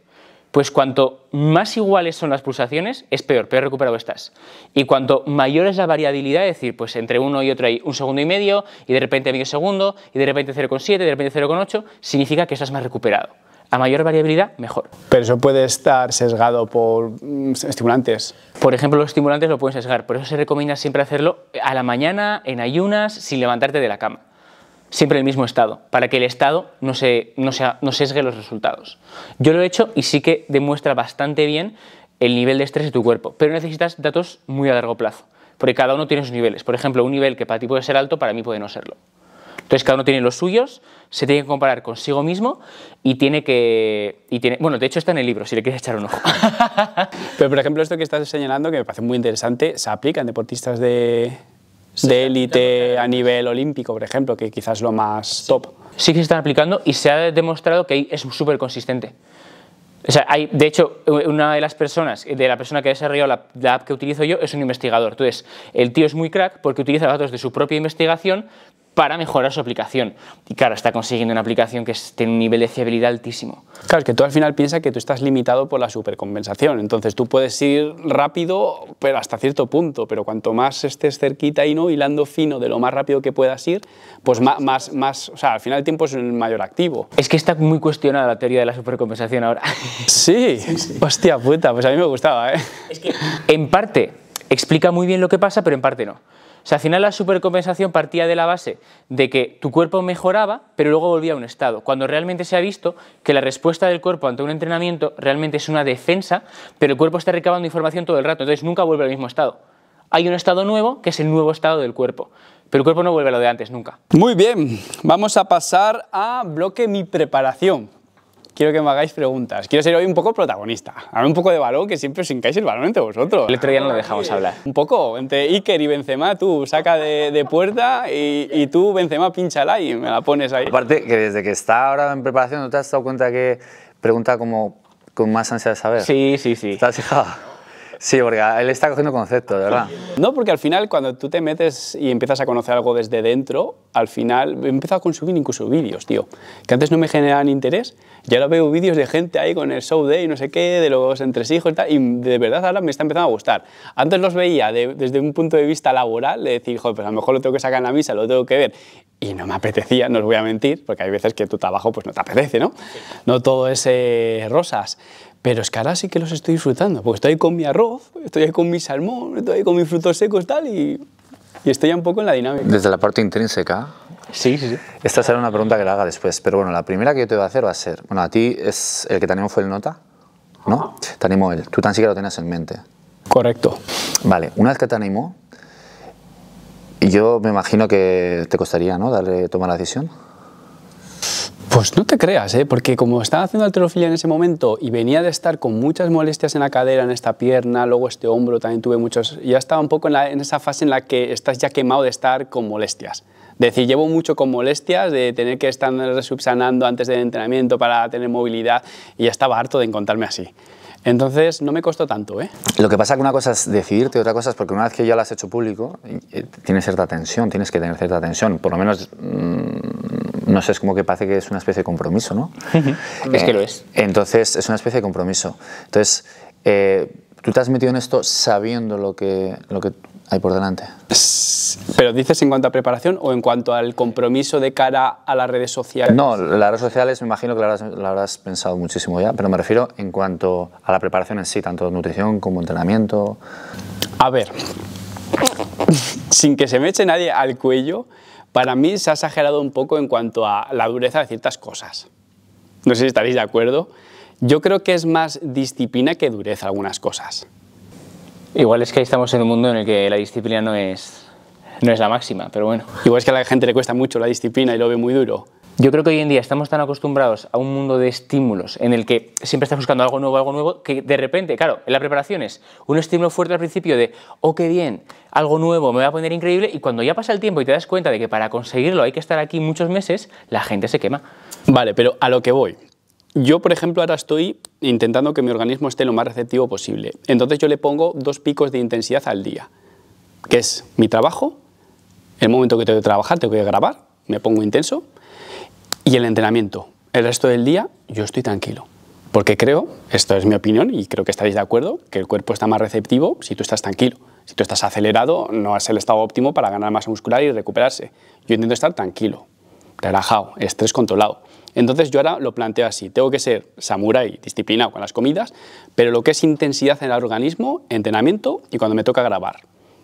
pues cuanto más iguales son las pulsaciones, es peor, peor recuperado estás. Y cuanto mayor es la variabilidad, es decir, pues entre uno y otro hay un segundo y medio, y de repente medio segundo, y de repente 0,7, de repente 0,8, significa que estás más recuperado. A mayor variabilidad, mejor. Pero eso puede estar sesgado por mm, estimulantes. Por ejemplo, los estimulantes lo pueden sesgar, por eso se recomienda siempre hacerlo a la mañana, en ayunas, sin levantarte de la cama siempre el mismo estado, para que el estado no, se, no, sea, no sesgue los resultados. Yo lo he hecho y sí que demuestra bastante bien el nivel de estrés de tu cuerpo, pero necesitas datos muy a largo plazo, porque cada uno tiene sus niveles. Por ejemplo, un nivel que para ti puede ser alto, para mí puede no serlo. Entonces cada uno tiene los suyos, se tiene que comparar consigo mismo y tiene que... Y tiene, bueno, de hecho está en el libro, si le quieres echar un ojo. Pero por ejemplo, esto que estás señalando, que me parece muy interesante, ¿se aplica en deportistas de, de élite a nivel olímpico, por ejemplo, que quizás lo más top. Sí que se están aplicando y se ha demostrado que es súper consistente. O sea, hay, de hecho, una de las personas, de la persona que ha desarrollado la, la, app que utilizo yo, es un investigador. Entonces, el tío es muy crack porque utiliza datos de su propia investigación para mejorar su aplicación. Y claro, está consiguiendo una aplicación que tiene un nivel de fiabilidad altísimo. Claro, es que tú al final piensas que tú estás limitado por la supercompensación, entonces tú puedes ir rápido, pero hasta cierto punto, pero cuanto más estés cerquita y no hilando fino de lo más rápido que puedas ir, pues más, más, más o sea, al final el tiempo es el mayor activo. Es que está muy cuestionada la teoría de la supercompensación ahora. Sí, sí. hostia puta, pues a mí me gustaba, ¿eh? Es que en parte explica muy bien lo que pasa, pero en parte no. O sea, al final la supercompensación partía de la base de que tu cuerpo mejoraba, pero luego volvía a un estado, cuando realmente se ha visto que la respuesta del cuerpo ante un entrenamiento realmente es una defensa, pero el cuerpo está recabando información todo el rato, entonces nunca vuelve al mismo estado. Hay un estado nuevo que es el nuevo estado del cuerpo, pero el cuerpo no vuelve a lo de antes nunca. Muy bien, vamos a pasar a bloque mi preparación quiero que me hagáis preguntas. Quiero ser hoy un poco protagonista. Hablar un poco de balón, que siempre os hincáis el balón entre vosotros. El otro día no lo dejamos hablar. Un poco, entre Iker y Benzema, tú saca de, puerta y, tú, Benzema, la y me la pones ahí. Aparte, que desde que está ahora en preparación, ¿no te has dado cuenta que pregunta como con más ansia de saber? Sí, sí, sí. ¿Estás fijado? Sí, porque él está cogiendo conceptos, de verdad. No, porque al final cuando tú te metes y empiezas a conocer algo desde dentro, al final he empezado a consumir incluso vídeos, tío, que antes no me generaban interés, ya lo veo vídeos de gente ahí con el show y no sé qué, de los entresijos y tal, y de verdad ahora me está empezando a gustar. Antes los veía desde un punto de vista laboral, de decir, joder, pues a lo mejor lo tengo que sacar en la misa, lo tengo que ver. Y no me apetecía, no os voy a mentir, porque hay veces que tu trabajo pues no te apetece, ¿no? No todo es eh, rosas. Pero es que ahora sí que los estoy disfrutando, porque estoy con mi arroz, estoy ahí con mi salmón, estoy ahí con mis frutos secos y tal, y, y estoy un poco en la dinámica. Desde la parte intrínseca, Sí, sí, Esta será una pregunta que la haga después, pero bueno, la primera que yo te voy a hacer va a ser, bueno, a ti es el que te animó fue el Nota, ¿no? Te animó él, tú tan siquiera lo tenías en mente. Correcto. Vale, una vez que te animó, yo me imagino que te costaría, ¿no? Darle, tomar la decisión. Pues no te creas, ¿eh? porque como estaba haciendo alterofilia en ese momento y venía de estar con muchas molestias en la cadera, en esta pierna, luego este hombro, también tuve muchos, ya estaba un poco en esa fase en la que estás ya quemado de estar con molestias decir, llevo mucho con molestias de tener que estar subsanando antes del entrenamiento para tener movilidad y ya estaba harto de encontrarme así. Entonces no me costó tanto, ¿eh? Lo que pasa es que una cosa es decidirte, otra cosa es porque una vez que ya lo has hecho público, eh, tienes cierta tensión, tienes que tener cierta tensión, por lo menos mm, no sé, es como que parece que es una especie de compromiso, ¿no? es que eh, lo es. Entonces es una especie de compromiso. Entonces eh, tú te has metido en esto sabiendo lo que, lo que Ahí por delante. ¿Pero dices en cuanto a preparación o en cuanto al compromiso de cara a las redes sociales? No, las redes sociales me imagino que lo habrás pensado muchísimo ya, pero me refiero en cuanto a la preparación en sí, tanto nutrición como entrenamiento. A ver, sin que se me eche nadie al cuello, para mí se ha exagerado un poco en cuanto a la dureza de ciertas cosas. No sé si estaréis de acuerdo. Yo creo que es más disciplina que dureza algunas cosas. Igual es que ahí estamos en un mundo en el que la disciplina no es, no es la máxima, pero bueno. Igual es que a la gente le cuesta mucho la disciplina y lo ve muy duro. Yo creo que hoy en día estamos tan acostumbrados a un mundo de estímulos en el que siempre estás buscando algo nuevo, algo nuevo, que de repente, claro, en la preparación es un estímulo fuerte al principio de, oh, qué bien, algo nuevo, me va a poner increíble, y cuando ya pasa el tiempo y te das cuenta de que para conseguirlo hay que estar aquí muchos meses, la gente se quema. Vale, pero a lo que voy, yo, por ejemplo, ahora estoy intentando que mi organismo esté lo más receptivo posible. Entonces yo le pongo dos picos de intensidad al día, que es mi trabajo, el momento que tengo que trabajar, tengo que grabar, me pongo intenso, y el entrenamiento. El resto del día yo estoy tranquilo. Porque creo, esto es mi opinión y creo que estaréis de acuerdo, que el cuerpo está más receptivo si tú estás tranquilo. Si tú estás acelerado, no es el estado óptimo para ganar masa muscular y recuperarse. Yo intento estar tranquilo, relajado, estrés controlado. Entonces yo ahora lo planteo así, tengo que ser samurái, disciplinado con las comidas, pero lo que es intensidad en el organismo, entrenamiento y cuando me toca grabar.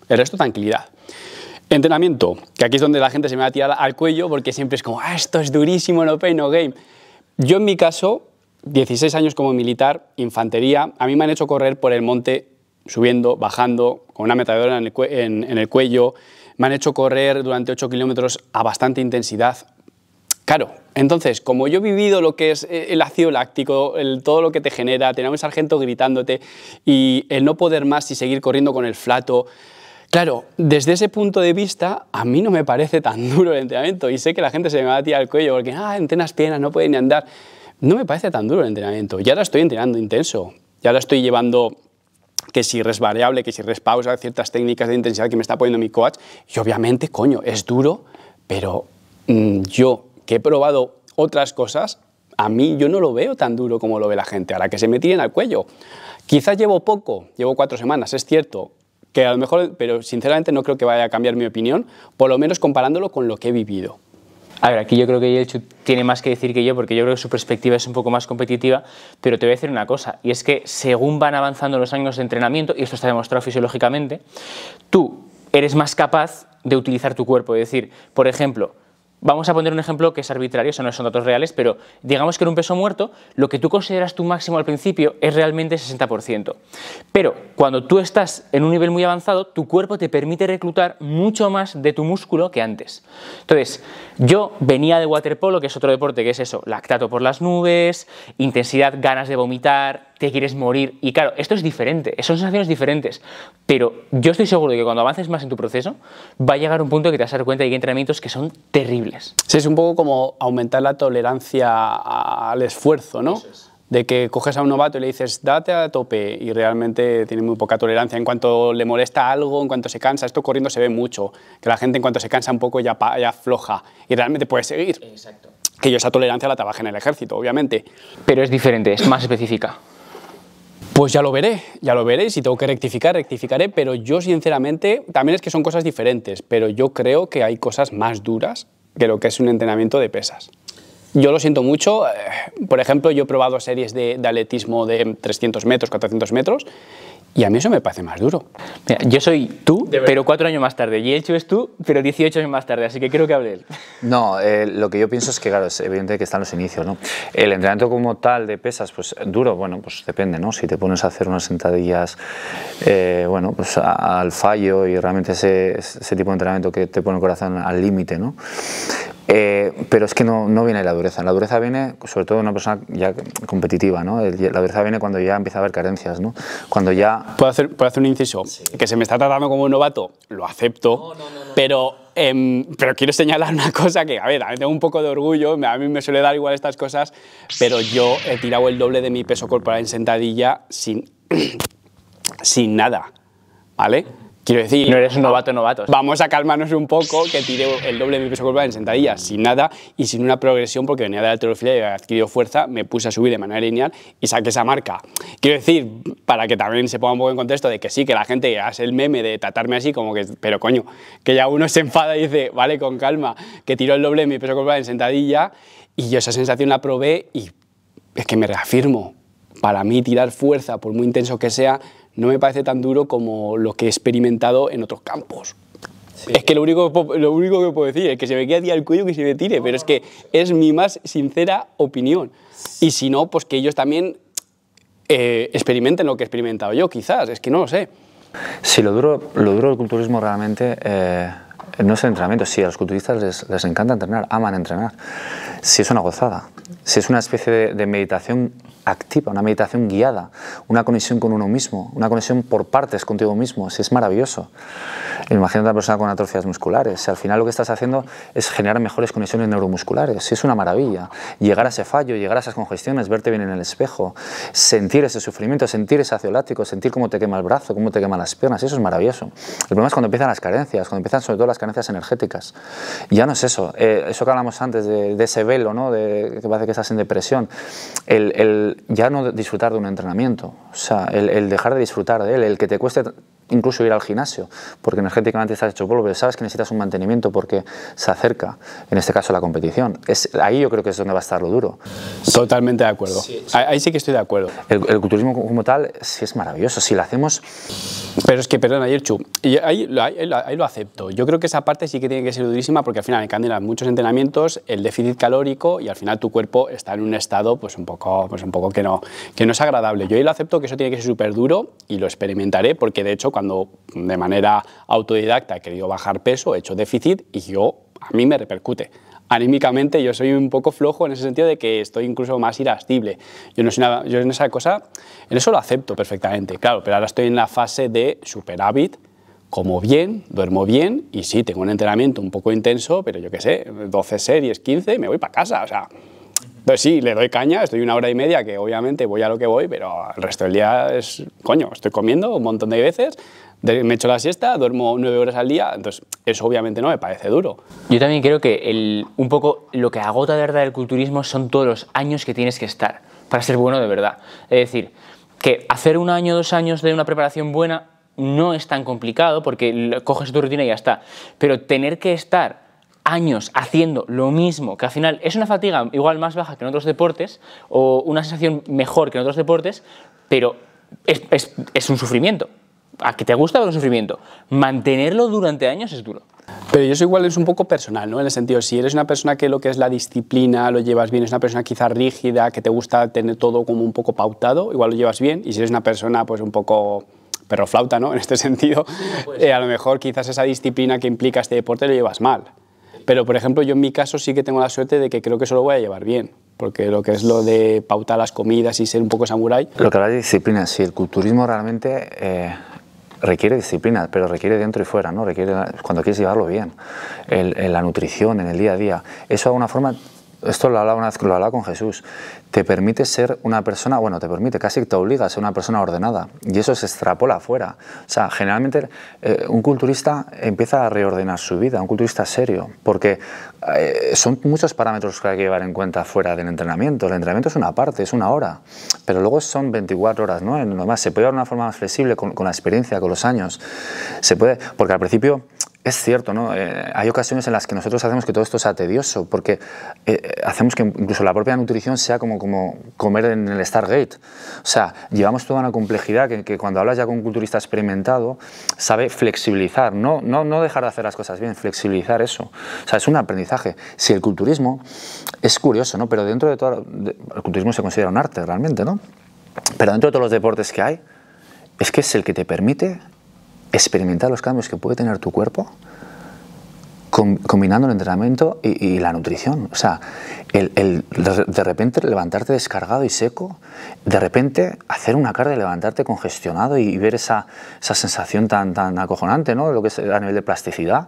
El resto tranquilidad. Entrenamiento, que aquí es donde la gente se me va a tirar al cuello porque siempre es como, ah, esto es durísimo, no pay, no game. Yo en mi caso, 16 años como militar, infantería, a mí me han hecho correr por el monte subiendo, bajando, con una metadora en, en el cuello, me han hecho correr durante 8 kilómetros a bastante intensidad, Claro, entonces, como yo he vivido lo que es eh, el ácido láctico, todo lo que te genera, tener a un sargento gritándote y el no poder más y seguir corriendo con el flato, Claro, desde ese punto de vista, a mí no me parece tan duro el entrenamiento y sé que la gente se me va a tirar el cuello porque, ah, entrenas piernas, no pueden ni andar. No me parece tan duro el entrenamiento. Ya la estoy entrenando intenso, ya la estoy llevando que si res variable, que si res pausa, ciertas técnicas de intensidad que me está poniendo mi coach. Y obviamente, coño, es duro, pero mm, yo que he probado otras cosas, a mí yo no lo veo tan duro como lo ve la gente, a la que se me tiren al cuello. Quizás llevo poco, llevo cuatro semanas, es cierto, que a lo mejor, pero sinceramente no creo que vaya a cambiar mi opinión, por lo menos comparándolo con lo que he vivido. A ver, aquí yo creo que Yelchu tiene más que decir que yo, porque yo creo que su perspectiva es un poco más competitiva, pero te voy a decir una cosa, y es que según van avanzando los años de entrenamiento, y esto está demostrado fisiológicamente, tú eres más capaz de utilizar tu cuerpo. Es decir, por ejemplo, Vamos a poner un ejemplo que es arbitrario, eso no son datos reales, pero digamos que en un peso muerto lo que tú consideras tu máximo al principio es realmente 60%. Pero cuando tú estás en un nivel muy avanzado, tu cuerpo te permite reclutar mucho más de tu músculo que antes. Entonces, yo venía de waterpolo, que es otro deporte que es eso, lactato por las nubes, intensidad, ganas de vomitar, te quieres morir. Y claro, esto es diferente, son sensaciones diferentes. Pero yo estoy seguro de que cuando avances más en tu proceso, va a llegar un punto que te vas a dar cuenta de que hay entrenamientos que son terribles. Sí, es un poco como aumentar la tolerancia al esfuerzo, ¿no? De que coges a un novato y le dices, date a tope, y realmente tiene muy poca tolerancia. En cuanto le molesta algo, en cuanto se cansa, esto corriendo se ve mucho, que la gente en cuanto se cansa un poco ya, ya afloja y realmente puede seguir. Exacto. Que yo esa tolerancia la trabaje en el ejército, obviamente. Pero es diferente, es más específica. Pues ya lo veré, ya lo veréis. si tengo que rectificar, rectificaré, pero yo sinceramente, también es que son cosas diferentes, pero yo creo que hay cosas más duras que lo que es un entrenamiento de pesas. Yo lo siento mucho, eh, por ejemplo, yo he probado series de, de atletismo de 300 metros, 400 metros, y a mí eso me parece más duro. yo soy tú, pero cuatro años más tarde. Y hecho es tú, pero 18 años más tarde. Así que creo que hable él. No, eh, lo que yo pienso es que, claro, es evidente que están los inicios, ¿no? El entrenamiento como tal de pesas, pues duro, bueno, pues depende, ¿no? Si te pones a hacer unas sentadillas, eh, bueno, pues al fallo y realmente ese, ese tipo de entrenamiento que te pone el corazón al límite, ¿no? Eh, pero es que no, no, viene la dureza. La dureza viene, sobre todo, de una persona ya competitiva. ¿no? La dureza viene cuando ya empieza a haber carencias. ¿no? Cuando ya... ¿Puedo hacer, ¿puedo hacer un inciso? Que se me está tratando como un novato, lo acepto, pero em, pero quiero señalar una cosa que, a ver, tengo un poco de orgullo, a mí me suele dar igual estas cosas, pero yo he tirado el doble de mi peso corporal en sentadilla sin, sin nada, ¿vale? Quiero decir, no eres un novato, novato. Vamos a calmarnos un poco, que tiré el doble de mi peso corporal en sentadilla, sin nada y sin una progresión porque venía de la y había adquirido fuerza, me puse a subir de manera lineal y saqué esa marca. Quiero decir, para que también se ponga un poco en contexto de que sí, que la gente hace el meme de tratarme así como que, pero coño, que ya uno se enfada y dice, vale, con calma, que tiró el doble de mi peso corporal en sentadilla y yo esa sensación la probé y es que me reafirmo. Para mí tirar fuerza, por muy intenso que sea, no me parece tan duro como lo que he experimentado en otros campos. Es que lo único, lo único que puedo decir es que se me queda el cuello que se me tire, pero es que es mi más sincera opinión. Y si no, pues que ellos también eh, experimenten lo que he experimentado yo, quizás, es que no lo sé. Sí, lo duro, lo duro del culturismo realmente eh, no es el entrenamiento, sí, a los culturistas les, encanta entrenar, aman entrenar, Si es una gozada, Si es una especie de meditación activa, una meditación guiada, una conexión con uno mismo, una conexión por partes contigo mismo, si es maravilloso. Imagínate a una persona con atrofias musculares, al final lo que estás haciendo es generar mejores conexiones neuromusculares, si es una maravilla, llegar a ese fallo, llegar a esas congestiones, verte bien en el espejo, sentir ese sufrimiento, sentir ese aciolático, sentir cómo te quema el brazo, cómo te queman las piernas, eso es maravilloso. El problema es cuando empiezan las carencias, cuando empiezan sobre todo las carencias energéticas. Ya no es eso, eh, eso que hablamos antes de, ese velo, ¿no? de, que parece que estás en depresión. el ya no disfrutar de un entrenamiento, o sea, el, dejar de disfrutar de él, el que te cueste incluso ir al gimnasio, porque energéticamente estás hecho polvo, pero sabes que necesitas un mantenimiento porque se acerca, en este caso, la competición. Es, ahí yo creo que es donde va a estar lo duro. Totalmente de acuerdo. Ahí sí que estoy de acuerdo. El, culturismo como tal sí es maravilloso, si lo hacemos... Pero es que, perdón, ayer Chu, ahí, lo acepto. Yo creo que esa parte sí que tiene que ser durísima porque al final encandilan muchos entrenamientos, el déficit calórico y al final tu cuerpo está en un estado pues un poco, pues un poco que, no, que no es agradable. Yo ahí lo acepto que eso tiene que ser súper duro y lo experimentaré porque de hecho cuando de manera autodidacta he querido bajar peso, he hecho déficit y yo, a mí me repercute anímicamente yo soy un poco flojo en ese sentido de que estoy incluso más irascible. Yo, no soy nada, yo en esa cosa, en eso lo acepto perfectamente, claro, pero ahora estoy en la fase de superávit, como bien, duermo bien y sí, tengo un entrenamiento un poco intenso, pero yo qué sé, 12 series, 15 me voy para casa, o sea, entonces sí, le doy caña, estoy una hora y media que obviamente voy a lo que voy, pero el resto del día es, coño, estoy comiendo un montón de veces, me echo la siesta, duermo nueve horas al día, entonces eso obviamente no me parece duro. Yo también creo que el, un poco lo que agota de verdad el culturismo son todos los años que tienes que estar para ser bueno de verdad. Es decir, que hacer un año, dos años de una preparación buena no es tan complicado porque coges tu rutina y ya está, pero tener que estar años haciendo lo mismo, que al final es una fatiga igual más baja que en otros deportes o una sensación mejor que en otros deportes, pero es, un sufrimiento. A que te gusta ver un sufrimiento. Mantenerlo durante años es duro. Pero yo soy igual es un poco personal, ¿no? En el sentido, si eres una persona que lo que es la disciplina lo llevas bien, es una persona quizá rígida, que te gusta tener todo como un poco pautado, igual lo llevas bien. Y si eres una persona pues un poco perroflauta, flauta, ¿no? En este sentido, eh, a lo mejor quizás esa disciplina que implica este deporte lo llevas mal. Pero, por ejemplo, yo en mi caso sí que tengo la suerte de que creo que eso lo voy a llevar bien. Porque lo que es lo de pautar las comidas y ser un poco samurái. Lo que habla de disciplina, sí, el culturismo realmente eh, requiere disciplina, pero requiere dentro y fuera, ¿no? Requiere cuando quieres llevarlo bien, el, la nutrición en el día a día. Eso de alguna forma esto lo hablaba, una vez, con Jesús, te permite ser una persona, bueno, te permite, casi te obliga a ser una persona ordenada, y eso se extrapola afuera. O sea, generalmente eh, un culturista empieza a reordenar su vida, un culturista serio, porque eh, son muchos parámetros que hay que llevar en cuenta fuera del entrenamiento. El entrenamiento es una parte, es una hora, pero luego son 24 horas, ¿no? En más, se puede dar una forma más flexible con, con la experiencia, con los años. Se puede, porque al principio es cierto, ¿no? Eh, hay ocasiones en las que nosotros hacemos que todo esto sea tedioso, porque eh, hacemos que incluso la propia nutrición sea como, como comer en el Stargate. O sea, llevamos toda una complejidad que, cuando hablas ya con un culturista experimentado, sabe flexibilizar, no, no, no dejar de hacer las cosas bien, flexibilizar eso. O sea, es un aprendizaje. Si el culturismo es curioso, ¿no? Pero dentro de todo, el culturismo se considera un arte realmente, ¿no? Pero dentro de todos los deportes que hay, es que es el que te permite experimentar los cambios que puede tener tu cuerpo combinando el entrenamiento y, la nutrición. O sea, el, de repente levantarte descargado y seco, de repente hacer una carga y levantarte congestionado y, ver esa, sensación tan, tan acojonante, ¿no? Lo que es a nivel de plasticidad.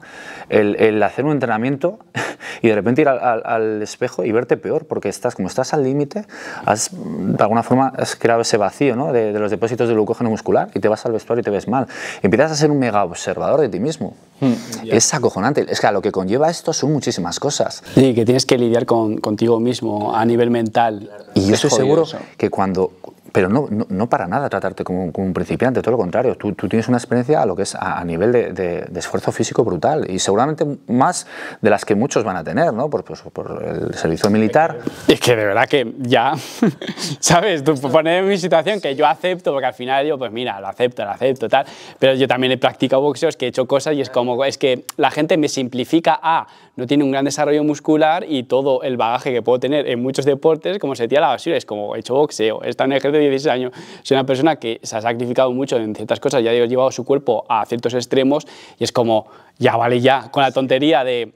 El, hacer un entrenamiento y de repente ir al, espejo y verte peor, porque estás, como estás al límite, de alguna forma has creado ese vacío de los depósitos de glucógeno muscular y te vas al vestuario y te ves mal. Empiezas a ser un mega observador de ti mismo. Mm, es acojonante. Es que a lo que conlleva esto son muchísimas cosas. Sí, que tienes que lidiar contigo mismo a nivel mental. Y yo estoy seguro que cuando pero no, no, para nada tratarte como un, principiante, todo lo contrario, tú, tienes una experiencia a lo que es a, nivel de, esfuerzo físico brutal y seguramente más de las que muchos van a tener, ¿no? Por, pues, por el servicio militar. Es que de verdad que ya, ¿sabes? Tú pones mi situación que yo acepto, porque al final digo, pues mira, lo acepto, lo acepto, tal, pero yo también he practicado es que he hecho cosas y es como, es que la gente me simplifica a, no tiene un gran desarrollo muscular y todo el bagaje que puedo tener en muchos deportes, como se tira la basura, es como he hecho boxeo, está en el ejército de 16 años, soy una persona que se ha sacrificado mucho en ciertas cosas, ya digo, llevado su cuerpo a ciertos extremos y es como, ya vale ya, con la tontería de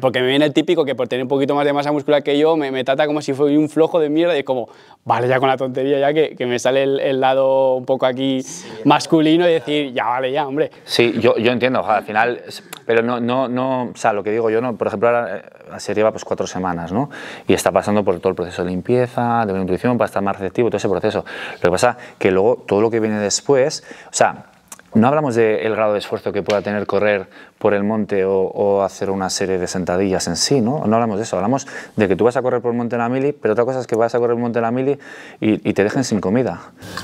porque me viene el típico que por tener un poquito más de masa muscular que yo me, me trata como si fuera un flojo de mierda y como, vale, ya con la tontería, ya que, me sale el, lado un poco aquí masculino y decir, ya vale, ya, hombre. Sí, yo, yo entiendo, al final, pero no, no, no, o sea, lo que digo yo, no, por ejemplo, ahora eh, se lleva pues cuatro semanas, ¿no? Y está pasando por todo el proceso de limpieza, de nutrición, para estar más receptivo, todo ese proceso. Lo que pasa que luego todo lo que viene después, o sea, no hablamos del grado de esfuerzo que pueda tener correr por el monte o, hacer una serie de sentadillas en sí, ¿no? No hablamos de eso, hablamos de que tú vas a correr por el monte en la mili, pero otra cosa es que vas a correr el monte en la mili y, te dejen sin comida.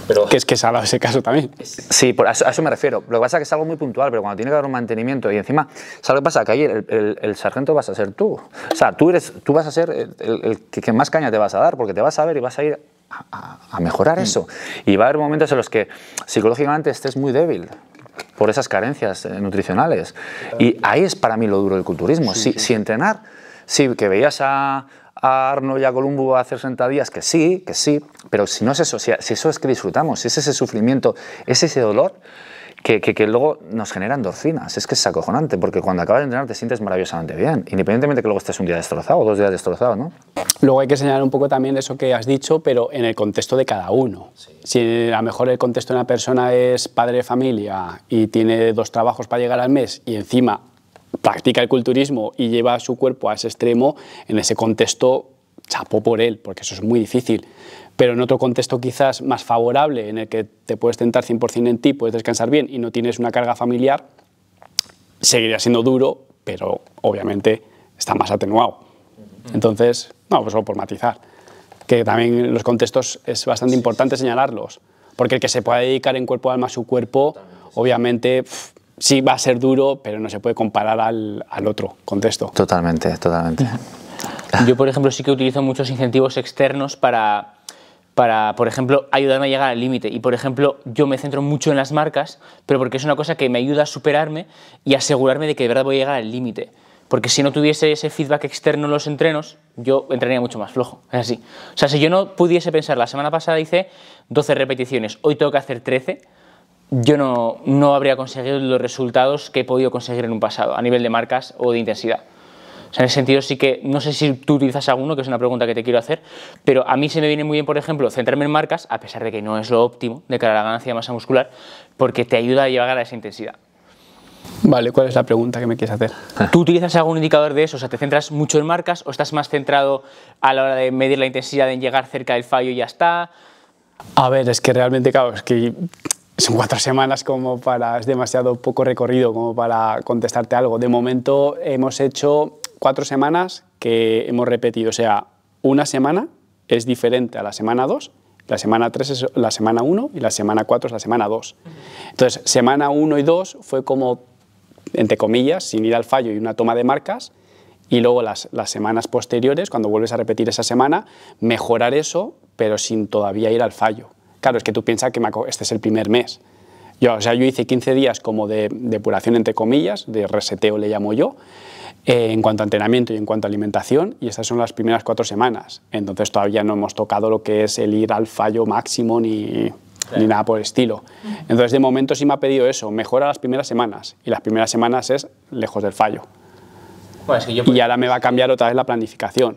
Pero... Que es que es ese caso también. Sí, a, eso, me refiero. Lo que pasa es que es algo muy puntual, pero cuando tiene que haber un mantenimiento y encima, ¿sabes lo que pasa? Que ahí el, sargento vas a ser tú. O sea, tú, eres, tú vas a ser el que más caña te vas a dar, porque te vas a ver y vas a ir a, mejorar mm. eso. Y va a haber momentos en los que psicológicamente estés muy débil por esas carencias eh, nutricionales. Y ahí es para mí lo duro del culturismo. Sí, si, sí. si, entrenar, sí, que veías a, a Arno y a Columbo 60 días que sí, que sí, pero si no es eso, si, si eso es que disfrutamos, si es ese sufrimiento, es ese dolor, que, luego nos generan endorfinas. Es que es acojonante, porque cuando acabas de entrenar te sientes maravillosamente bien, independientemente que luego estés un día destrozado o dos días destrozado, ¿no? Luego hay que señalar un poco también eso que has dicho, pero en el contexto de cada uno. Si a lo mejor el contexto de una persona es padre de familia y tiene dos trabajos para llegar al mes y encima practica el culturismo y lleva su cuerpo a ese extremo, en ese contexto chapó por él, porque eso es muy difícil pero en otro contexto quizás más favorable, en el que te puedes tentar 100% en ti, puedes descansar bien y no tienes una carga familiar, seguiría siendo duro, pero obviamente está más atenuado. Entonces, no, pues solo por matizar, que también los contextos es bastante importante señalarlos, porque el que se pueda dedicar en cuerpo alma a su cuerpo, obviamente sí va a ser duro, pero no se puede comparar al, al otro contexto. Totalmente, totalmente. Yo, por ejemplo, sí que utilizo muchos incentivos externos para para, por ejemplo, ayudarme a llegar al límite. Y, por ejemplo, yo me centro mucho en las marcas, pero porque es una cosa que me ayuda a superarme y asegurarme de que de verdad voy a llegar al límite. Porque si no tuviese ese feedback externo en los entrenos, yo entrenaría mucho más flojo. Es así. O sea, si yo no pudiese pensar, la semana pasada hice 12 repeticiones, hoy tengo que hacer 13, yo no, no habría conseguido los resultados que he podido conseguir en un pasado, a nivel de marcas o de intensidad. O sea, en ese sentido sí que, no sé si tú utilizas alguno, que es una pregunta que te quiero hacer, pero a mí se me viene muy bien, por ejemplo, centrarme en marcas, a pesar de que no es lo óptimo de cara a la ganancia de masa muscular, porque te ayuda a llegar a esa intensidad. Vale, ¿cuál es la pregunta que me quieres hacer? Ah. ¿Tú utilizas algún indicador de eso? O sea, ¿te centras mucho en marcas o estás más centrado a la hora de medir la intensidad en llegar cerca del fallo y ya está? A ver, es que realmente, claro, es que son cuatro semanas como para, es demasiado poco recorrido como para contestarte algo. De momento hemos hecho cuatro semanas que hemos repetido. O sea, una semana es diferente a la semana 2, la semana 3 es la semana 1 y la semana 4 es la semana 2. Entonces, semana 1 y 2 fue como, entre comillas, sin ir al fallo y una toma de marcas. Y luego las, las semanas posteriores, cuando vuelves a repetir esa semana, mejorar eso, pero sin todavía ir al fallo. Claro, es que tú piensas que este es el primer mes. Yo, o sea, yo hice 15 días como de depuración, entre comillas, de reseteo le llamo yo, eh, en cuanto a entrenamiento y en cuanto a alimentación, y estas son las primeras cuatro semanas. Entonces todavía no hemos tocado lo que es el ir al fallo máximo ni, ni nada por el estilo. Entonces, de momento sí me ha pedido eso, mejora las primeras semanas. Y las primeras semanas es lejos del fallo y ahora me va a cambiar otra vez la planificación.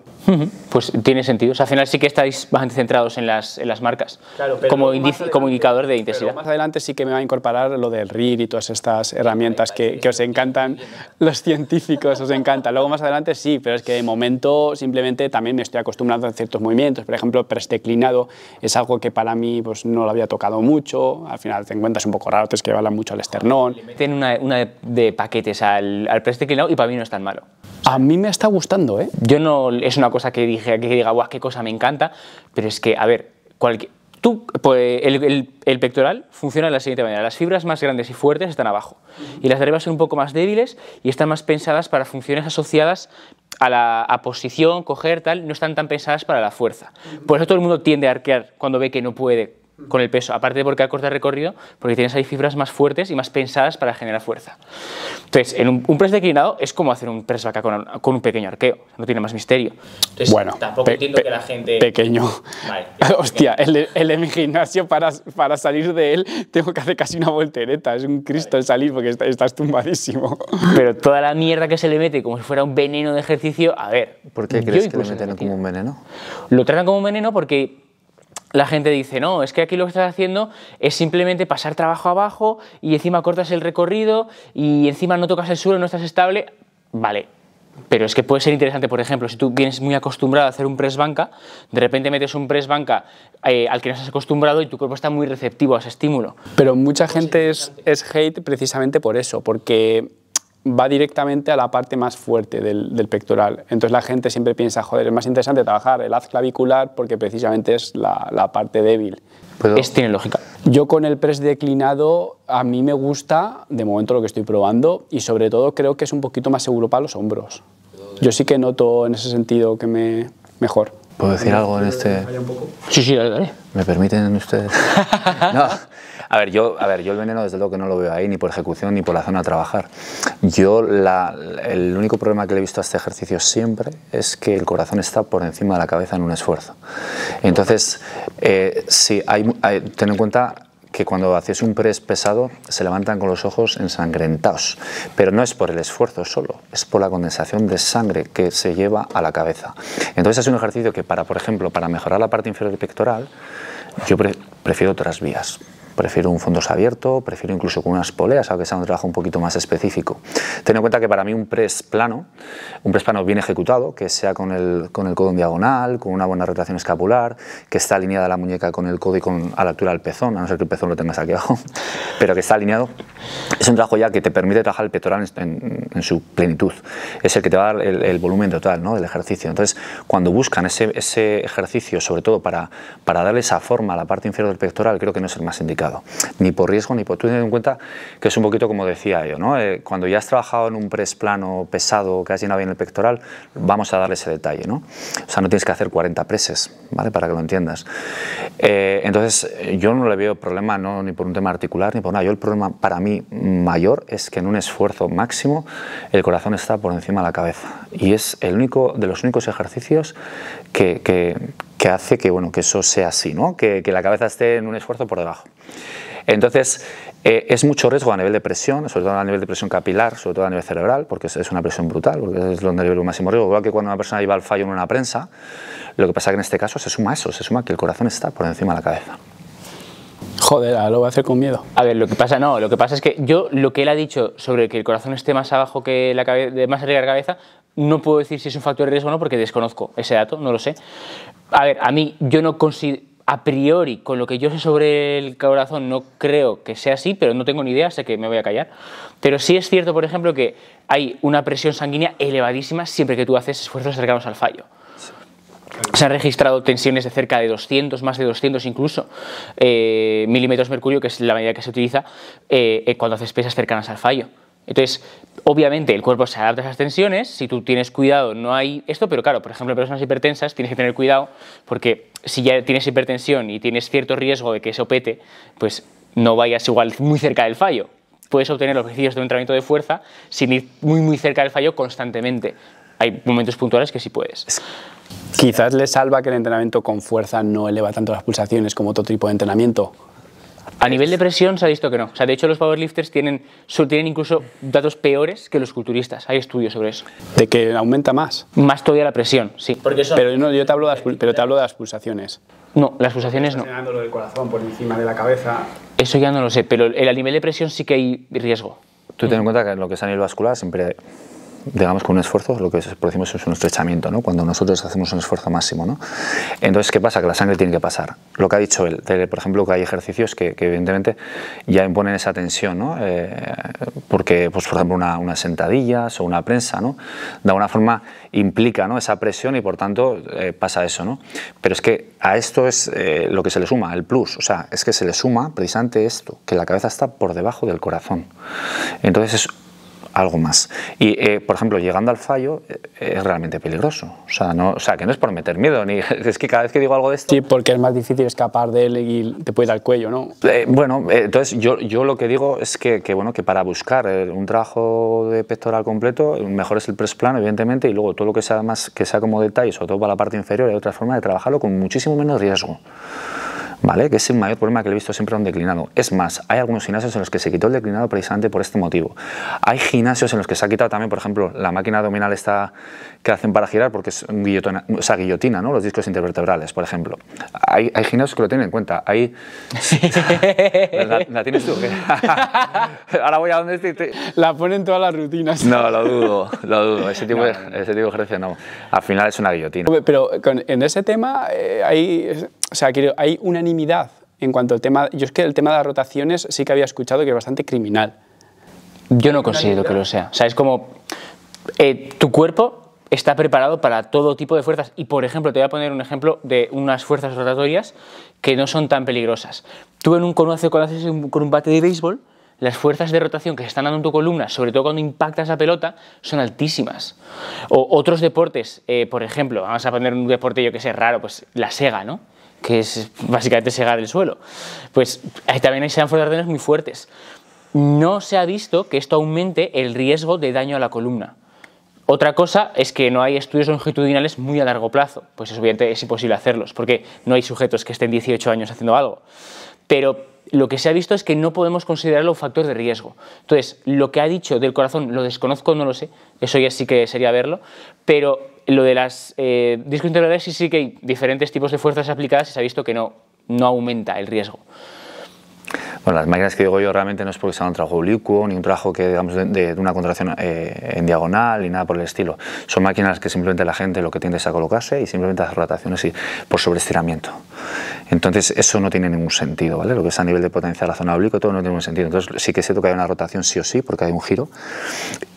Pues tiene sentido. O sea, al final sí que estáis bastante centrados en las, marcas claro, como, indicador de intensidad. más adelante sí que me va a incorporar lo del RIR y todas estas herramientas que, que, os encantan, los científicos os encanta Luego más adelante sí, pero es que de momento simplemente también me estoy acostumbrando a ciertos movimientos. Por ejemplo, presteclinado es algo que para mí pues, no lo había tocado mucho. Al final te encuentras un poco raro, es que valen mucho al esternón. Tienen una, una de, paquetes al, al presteclinado y para mí no es tan malo. A mí me está gustando, ¿eh? Yo no, es una cosa que dije, que diga, guau, qué cosa me encanta, pero es que, a ver, Tú, pues, el, pectoral funciona de la siguiente manera. Las fibras más grandes y fuertes están abajo y las de arriba son un poco más débiles y están más pensadas para funciones asociadas a la a posición, coger, tal, no están tan pensadas para la fuerza. Por eso todo el mundo tiende a arquear cuando ve que no puede con el peso, aparte de porque acorta el recorrido, porque tienes ahí fibras más fuertes y más pensadas para generar fuerza. Entonces, en un, un press declinado es como hacer un press vaca con, con, un pequeño arqueo, no tiene más misterio. bueno, tampoco entiendo que la gente... Pequeño. Hostia, El, de mi gimnasio, para, para salir de él, tengo que hacer casi una voltereta, es un cristo el salir porque estás tumbadísimo. Pero toda la mierda que se le mete como si fuera un veneno de ejercicio, a ver... ¿Por qué crees que lo meten como un veneno? Lo tratan como un veneno porque la gente dice, no, es que aquí lo que estás haciendo es simplemente pasar trabajo abajo y encima cortas el recorrido y encima no tocas el suelo, no estás estable. Vale, pero es que puede ser interesante, por ejemplo, si tú vienes muy acostumbrado a hacer un press banca, de repente metes un press banca eh, al que no estás acostumbrado y tu cuerpo está muy receptivo a ese estímulo. Pero mucha pues gente es hate precisamente por eso, porque va directamente a la parte más fuerte del, pectoral. Entonces la gente siempre piensa, joder, es más interesante trabajar el haz clavicular porque precisamente es la, parte débil. es, tiene lógica. Yo con el press declinado a mí me gusta, de momento lo que estoy probando, y sobre todo creo que es un poquito más seguro para los hombros. Yo sí que noto en ese sentido que me mejor. ¿Puedo decir algo en este...? Sí, sí, dale. ¿Me permiten ustedes? no. A ver, yo, a ver, yo el veneno desde luego que no lo veo ahí, ni por ejecución, ni por la zona a trabajar. Yo el único problema que le he visto a este ejercicio siempre es que el corazón está por encima de la cabeza en un esfuerzo. Entonces, eh, hay, ten en cuenta que cuando haces un press pesado se levantan con los ojos ensangrentados, pero no es por el esfuerzo solo, es por la condensación de sangre que se lleva a la cabeza. Entonces es un ejercicio que para, por ejemplo, para mejorar la parte inferior del pectoral, yo prefiero otras vías. Prefiero un fondo abierto, prefiero incluso con unas poleas, aunque sea un trabajo un poquito más específico. Ten en cuenta que para mí un press plano, un press plano bien ejecutado, que sea con el, con el codo en diagonal, con una buena rotación escapular, que está alineada la muñeca con el codo y con, a la altura del pezón, a no ser que el pezón lo tengas aquí abajo, pero que está alineado, es un trabajo ya que te permite trabajar el pectoral en, su plenitud. Es el que te va a dar el, volumen total ¿no? del ejercicio. Entonces, cuando buscan ese, ese ejercicio, sobre todo para, para darle esa forma a la parte inferior del pectoral, creo que no es el más indicado ni por riesgo ni por... Tú en cuenta que es un poquito como decía yo, ¿no? Eh, cuando ya has trabajado en un press plano pesado que has llenado bien el pectoral, vamos a darle ese detalle, ¿no? O sea, no tienes que hacer 40 preses, ¿vale? Para que lo entiendas. Eh, entonces, yo no le veo problema, ¿no? Ni por un tema articular, ni por nada. Yo el problema para mí mayor es que en un esfuerzo máximo el corazón está por encima de la cabeza. Y es el único, de los únicos ejercicios que, hace que, bueno, que eso sea así, ¿no? que la cabeza esté en un esfuerzo por debajo. Entonces, eh, es mucho riesgo a nivel de presión, sobre todo a nivel de presión capilar, sobre todo a nivel cerebral, porque es, una presión brutal, porque es donde el máximo riesgo. Igual que cuando una persona lleva el fallo en una prensa, lo que pasa es que en este caso se suma eso, se suma que el corazón está por encima de la cabeza. Joder, lo voy a hacer con miedo. A ver, lo que pasa, no, lo que pasa es que yo lo que él ha dicho sobre que el corazón esté más abajo que la cabeza, más arriba de la cabeza, no puedo decir si es un factor de riesgo o no porque desconozco ese dato, no lo sé. A ver, a mí yo no considero a priori, con lo que yo sé sobre el corazón, no creo que sea así, pero no tengo ni idea, sé que me voy a callar. Pero sí es cierto, por ejemplo, que hay una presión sanguínea elevadísima siempre que tú haces esfuerzos cercanos al fallo. Se han registrado tensiones de cerca de 200, más de 200 incluso, eh, milímetros mercurio, que es la medida que se utiliza eh, eh, cuando haces pesas cercanas al fallo. Entonces, obviamente el cuerpo se adapta a esas tensiones, si tú tienes cuidado no hay esto, pero claro, por ejemplo, en personas hipertensas tienes que tener cuidado porque si ya tienes hipertensión y tienes cierto riesgo de que se opete, pues no vayas igual muy cerca del fallo. Puedes obtener los beneficios de un entrenamiento de fuerza sin ir muy muy cerca del fallo constantemente. Hay momentos puntuales que sí puedes. Quizás le salva que el entrenamiento con fuerza no eleva tanto las pulsaciones como otro tipo de entrenamiento a nivel de presión se ha visto que no. O sea, de hecho, los powerlifters tienen, tienen incluso datos peores que los culturistas. Hay estudios sobre eso. ¿De que aumenta más? Más todavía la presión, sí. Porque Pero no, yo te hablo de las, pero te hablo de las pulsaciones. No, las pulsaciones no. lo del corazón por encima de la cabeza. Eso ya no lo sé, pero a nivel de presión sí que hay riesgo. Tú ten en cuenta que lo que es a vascular siempre digamos, con un esfuerzo, lo que decimos es un estrechamiento, ¿no? cuando nosotros hacemos un esfuerzo máximo. ¿no? Entonces, ¿qué pasa? Que la sangre tiene que pasar. Lo que ha dicho él, por ejemplo, que hay ejercicios que, evidentemente ya imponen esa tensión, ¿no? Eh, porque, pues, por ejemplo, una, unas sentadillas o una prensa, ¿no? de alguna forma implica ¿no? esa presión y por tanto eh, pasa eso. ¿no? Pero es que a esto es eh, lo que se le suma, el plus, o sea, es que se le suma precisamente esto, que la cabeza está por debajo del corazón. Entonces algo más. Y, eh, por ejemplo, llegando al fallo eh, es realmente peligroso. O sea, no, sea, que no es por meter miedo, ni, es que cada vez que digo algo de esto... Sí, porque es más difícil escapar de él y te puede dar el cuello, ¿no? Eh, bueno, entonces yo, yo lo que digo es que, bueno, que para buscar un trabajo de pectoral completo, mejor es el press plano, evidentemente, y luego todo lo que sea más, que sea como detalles, sobre todo para la parte inferior, hay otra forma de trabajarlo con muchísimo menos riesgo. ¿vale? Que es el mayor problema que he visto siempre a un declinado. Es más, hay algunos gimnasios en los que se quitó el declinado precisamente por este motivo. Hay gimnasios en los que se ha quitado también, por ejemplo, la máquina abdominal esta que hacen para girar porque es guillotina, guillotina, ¿no? Los discos intervertebrales, por ejemplo. Hay, gimnasios que lo tienen en cuenta. Hay... ¿La, ¿La, tienes tú? Ahora voy a donde estoy. La ponen todas las rutinas. No, lo dudo, lo dudo. Ese tipo, de, ese tipo de ejercicio no. Al final es una guillotina. Pero en ese tema hay eh, o sea, quiero, hay unanimidad en cuanto al tema. Yo es que el tema de las rotaciones sí que había escuchado que es bastante criminal. Yo no considero que lo sea. O sea, es como. Eh, tu cuerpo está preparado para todo tipo de fuerzas. Y por ejemplo, te voy a poner un ejemplo de unas fuerzas rotatorias que no son tan peligrosas. Tú en un conoce con un, con un bate de béisbol, las fuerzas de rotación que se están dando en tu columna, sobre todo cuando impactas la pelota, son altísimas. O otros deportes, eh, por ejemplo, vamos a poner un deporte yo que sé raro, pues la sega, ¿no? que es básicamente segar el suelo. Pues también hay ardenes muy fuertes. No se ha visto que esto aumente el riesgo de daño a la columna. Otra cosa es que no hay estudios longitudinales muy a largo plazo, pues es obviamente es imposible hacerlos, porque no hay sujetos que estén 18 años haciendo algo. Pero lo que se ha visto es que no podemos considerarlo un factor de riesgo. Entonces, lo que ha dicho del corazón lo desconozco, no lo sé, eso ya sí que sería verlo, pero lo de las eh, discos integrales sí, sí que hay diferentes tipos de fuerzas aplicadas y se ha visto que no aumenta el riesgo. Bueno, las máquinas que digo yo realmente no es porque sea un trabajo oblicuo ni un trabajo que digamos de, una contracción eh, en diagonal ni nada por el estilo. Son máquinas que simplemente la gente lo que tiende es a colocarse y simplemente las rotaciones y, por sobreestiramiento. Entonces eso no tiene ningún sentido, ¿vale? Lo que es a nivel de potencia de la zona oblicua todo no tiene ningún sentido. Entonces sí que se toca que hay una rotación sí o sí porque hay un giro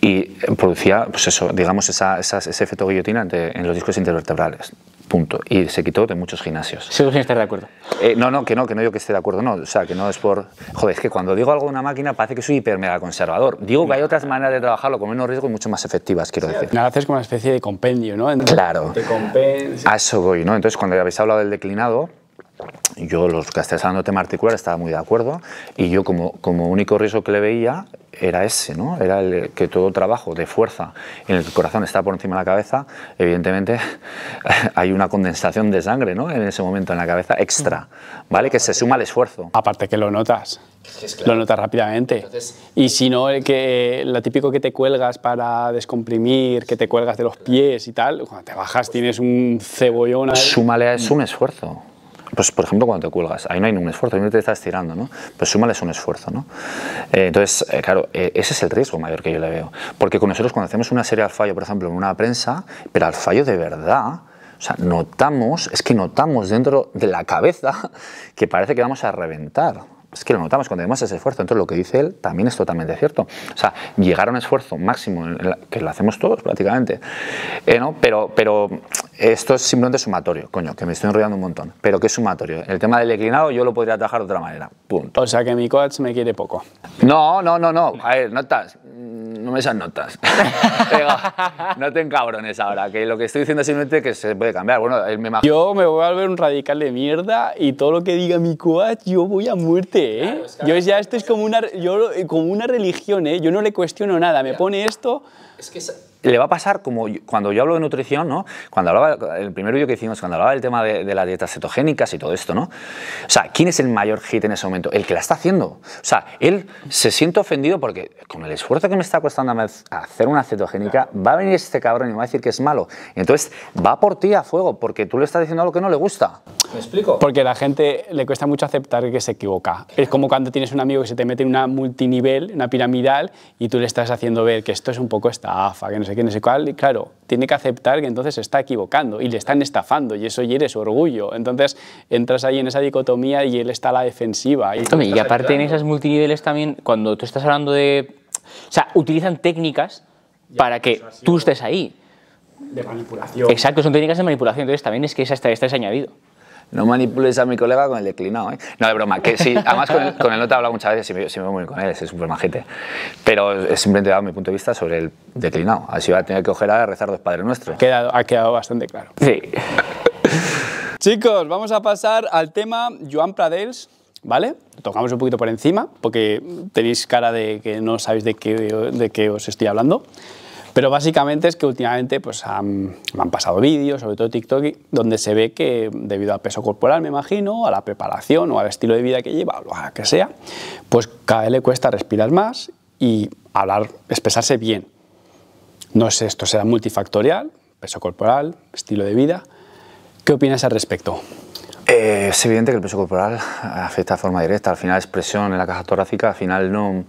y producía pues eso, digamos ese efecto guillotina en los discos intervertebrales. Punto. Y se quitó de muchos gimnasios. Sigo sin estar de acuerdo. Eh, no, no, que no, que no digo que esté de acuerdo, no. O sea, que no es por. Joder, es que cuando digo algo de una máquina parece que soy hiper mega conservador. Digo que hay otras maneras de trabajarlo con menos riesgo y mucho más efectivas, quiero decir. Nada, haces como una especie de compendio, ¿no? claro. Te compensa. A eso voy, ¿no? Entonces, cuando habéis hablado del declinado, yo los que de tema articular estaba muy de acuerdo y yo como, único riesgo que le veía era ese, ¿no? era el que todo trabajo de fuerza en el corazón está por encima de la cabeza, evidentemente hay una condensación de sangre ¿no? en ese momento en la cabeza extra, ¿vale? que se suma al esfuerzo. Aparte que lo notas. Lo notas rápidamente. y si no, el que, lo típico que te cuelgas para descomprimir, que te cuelgas de los pies y tal, cuando te bajas pues tienes un cebollón. Súmale, es un esfuerzo. Pues, por ejemplo, cuando te cuelgas, ahí no hay ningún esfuerzo, ahí no te estás tirando, ¿no? Pues súmales un esfuerzo, ¿no? Eh, entonces, eh, claro, eh, ese es el riesgo mayor que yo le veo. Porque con nosotros cuando hacemos una serie al fallo, por ejemplo, en una prensa, pero al fallo de verdad, o sea, notamos, es que notamos dentro de la cabeza que parece que vamos a reventar. Es que lo notamos cuando tenemos ese esfuerzo. Entonces, lo que dice él también es totalmente cierto. O sea, llegar a un esfuerzo máximo, que lo hacemos todos prácticamente, ¿no? pero, pero esto es simplemente sumatorio, coño, que me estoy enrollando un montón. Pero que es sumatorio. El tema del declinado yo lo podría atajar de otra manera. Punto. O sea que mi coach me quiere poco. No, no, no, no. A ver, notas. No me esas notas. no te encabrones ahora, que lo que estoy diciendo es simplemente que se puede cambiar. Bueno, Yo me voy a volver un radical de mierda y todo lo que diga mi coach, yo voy a muerte, ¿eh? yo ya esto es como una, yo, como una religión, ¿eh? Yo no le cuestiono nada. Me pone esto. Es que le va a pasar como cuando yo hablo de nutrición, ¿no? Cuando hablaba, el primer vídeo que hicimos, cuando hablaba del tema de, las dietas cetogénicas y todo esto, ¿no? O sea, ¿quién es el mayor hit en ese momento? El que la está haciendo. O sea, él se siente ofendido porque con el esfuerzo que me está costando hacer una cetogénica, va a venir este cabrón y me va a decir que es malo. Entonces, va por ti a fuego porque tú le estás diciendo algo que no le gusta. ¿Me explico? Porque a la gente le cuesta mucho aceptar que se equivoca. Es como cuando tienes un amigo que se te mete en una multinivel, una piramidal, y tú le estás haciendo ver que esto es un poco estafa, que no que es claro, tiene que aceptar que entonces está equivocando y le están estafando y eso hiere su orgullo. Entonces entras ahí en esa dicotomía y él está a la defensiva. Y, y aparte en esas multiniveles también, cuando tú estás hablando de... O sea, utilizan técnicas para que tú estés ahí. De manipulación. Exacto, son técnicas de manipulación, entonces también es que esa está, está añadido no manipules a mi colega con el declinado, ¿eh? No, de broma, que sí, además con él no te hablo muchas veces y me, voy muy con él, es súper majete. Pero siempre simplemente dado mi punto de vista sobre el declinado. Así va a tener que ojerar a rezar dos Padres Nuestros. ha quedado bastante claro. Sí. Chicos, vamos a pasar al tema Joan Pradels, ¿vale? Tocamos un poquito por encima, porque tenéis cara de que no sabéis de qué, de qué os estoy hablando. Pero básicamente es que últimamente pues, han, me han pasado vídeos, sobre todo TikTok, donde se ve que debido al peso corporal, me imagino, a la preparación o al estilo de vida que lleva, o lo que sea, pues cada vez le cuesta respirar más y hablar, expresarse bien. No sé, esto será multifactorial, peso corporal, estilo de vida. ¿Qué opinas al respecto? Eh, es evidente que el peso corporal afecta de forma directa. Al final es expresión en la caja torácica, al final no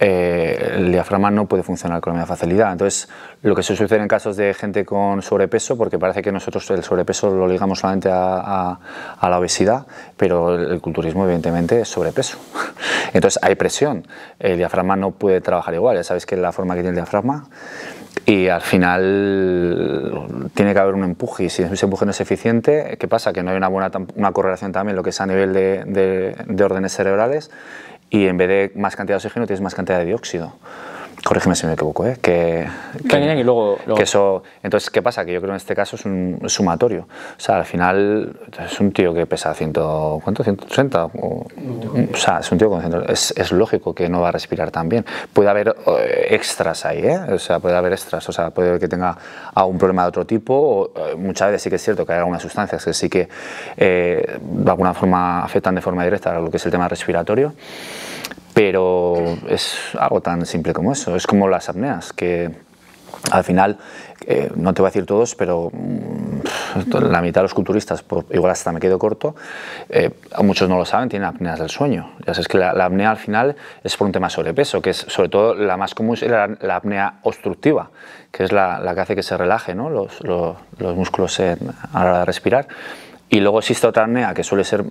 eh, el diafragma no puede funcionar con la misma facilidad. Entonces, lo que sucede en casos de gente con sobrepeso, porque parece que nosotros el sobrepeso lo ligamos solamente a, la obesidad, pero el, culturismo evidentemente es sobrepeso. Entonces hay presión, el diafragma no puede trabajar igual, ya sabéis que es la forma que tiene el diafragma y al final tiene que haber un empuje y si ese empuje no es eficiente, ¿qué pasa? Que no hay una buena una correlación también lo que es a nivel de, de órdenes cerebrales y en vez de más cantidad de oxígeno tienes más cantidad de dióxido corrígeme si me equivoco, ¿eh? que, y luego, eso, entonces, ¿qué pasa? Que yo creo que en este caso es un sumatorio. O sea, al final es un tío que pesa 100, ¿cuánto? 160. O, sea, es un tío con 100, es, lógico que no va a respirar tan bien. Puede haber extras ahí, ¿eh? O sea, puede haber extras. O sea, puede haber que tenga algún problema de otro tipo. Eh, muchas veces sí que es cierto que hay algunas sustancias que sí que eh, de alguna forma afectan de forma directa a lo que es el tema respiratorio pero es algo tan simple como eso. Es como las apneas, que al final, eh, no te voy a decir todos, pero mm, la mitad de los culturistas, igual hasta me quedo corto, eh, muchos no lo saben, tienen apneas del sueño. Ya sabes que la, apnea al final es por un tema sobrepeso, que es sobre todo la más común, la, apnea obstructiva, que es la, que hace que se relaje ¿no? los, los, músculos a la hora de respirar. Y luego existe otra apnea que suele ser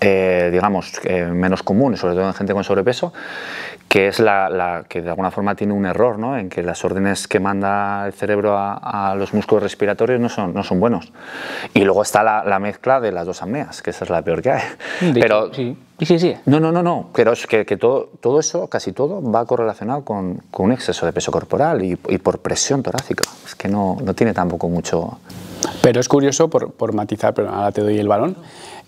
eh, digamos, eh, menos común sobre todo en gente con sobrepeso, que es la, que de alguna forma tiene un error, ¿no? en que las órdenes que manda el cerebro a, los músculos respiratorios no son, no son buenos. Y luego está la, mezcla de las dos ameas que esa es la peor que hay. Pero, sí. Sí, sí. No, no, no, no. Pero es que, todo, todo, eso, casi todo, va correlacionado con, con un exceso de peso corporal y, y, por presión torácica. Es que no, no tiene tampoco mucho. Pero es curioso, por, por matizar, pero ahora te doy el balón.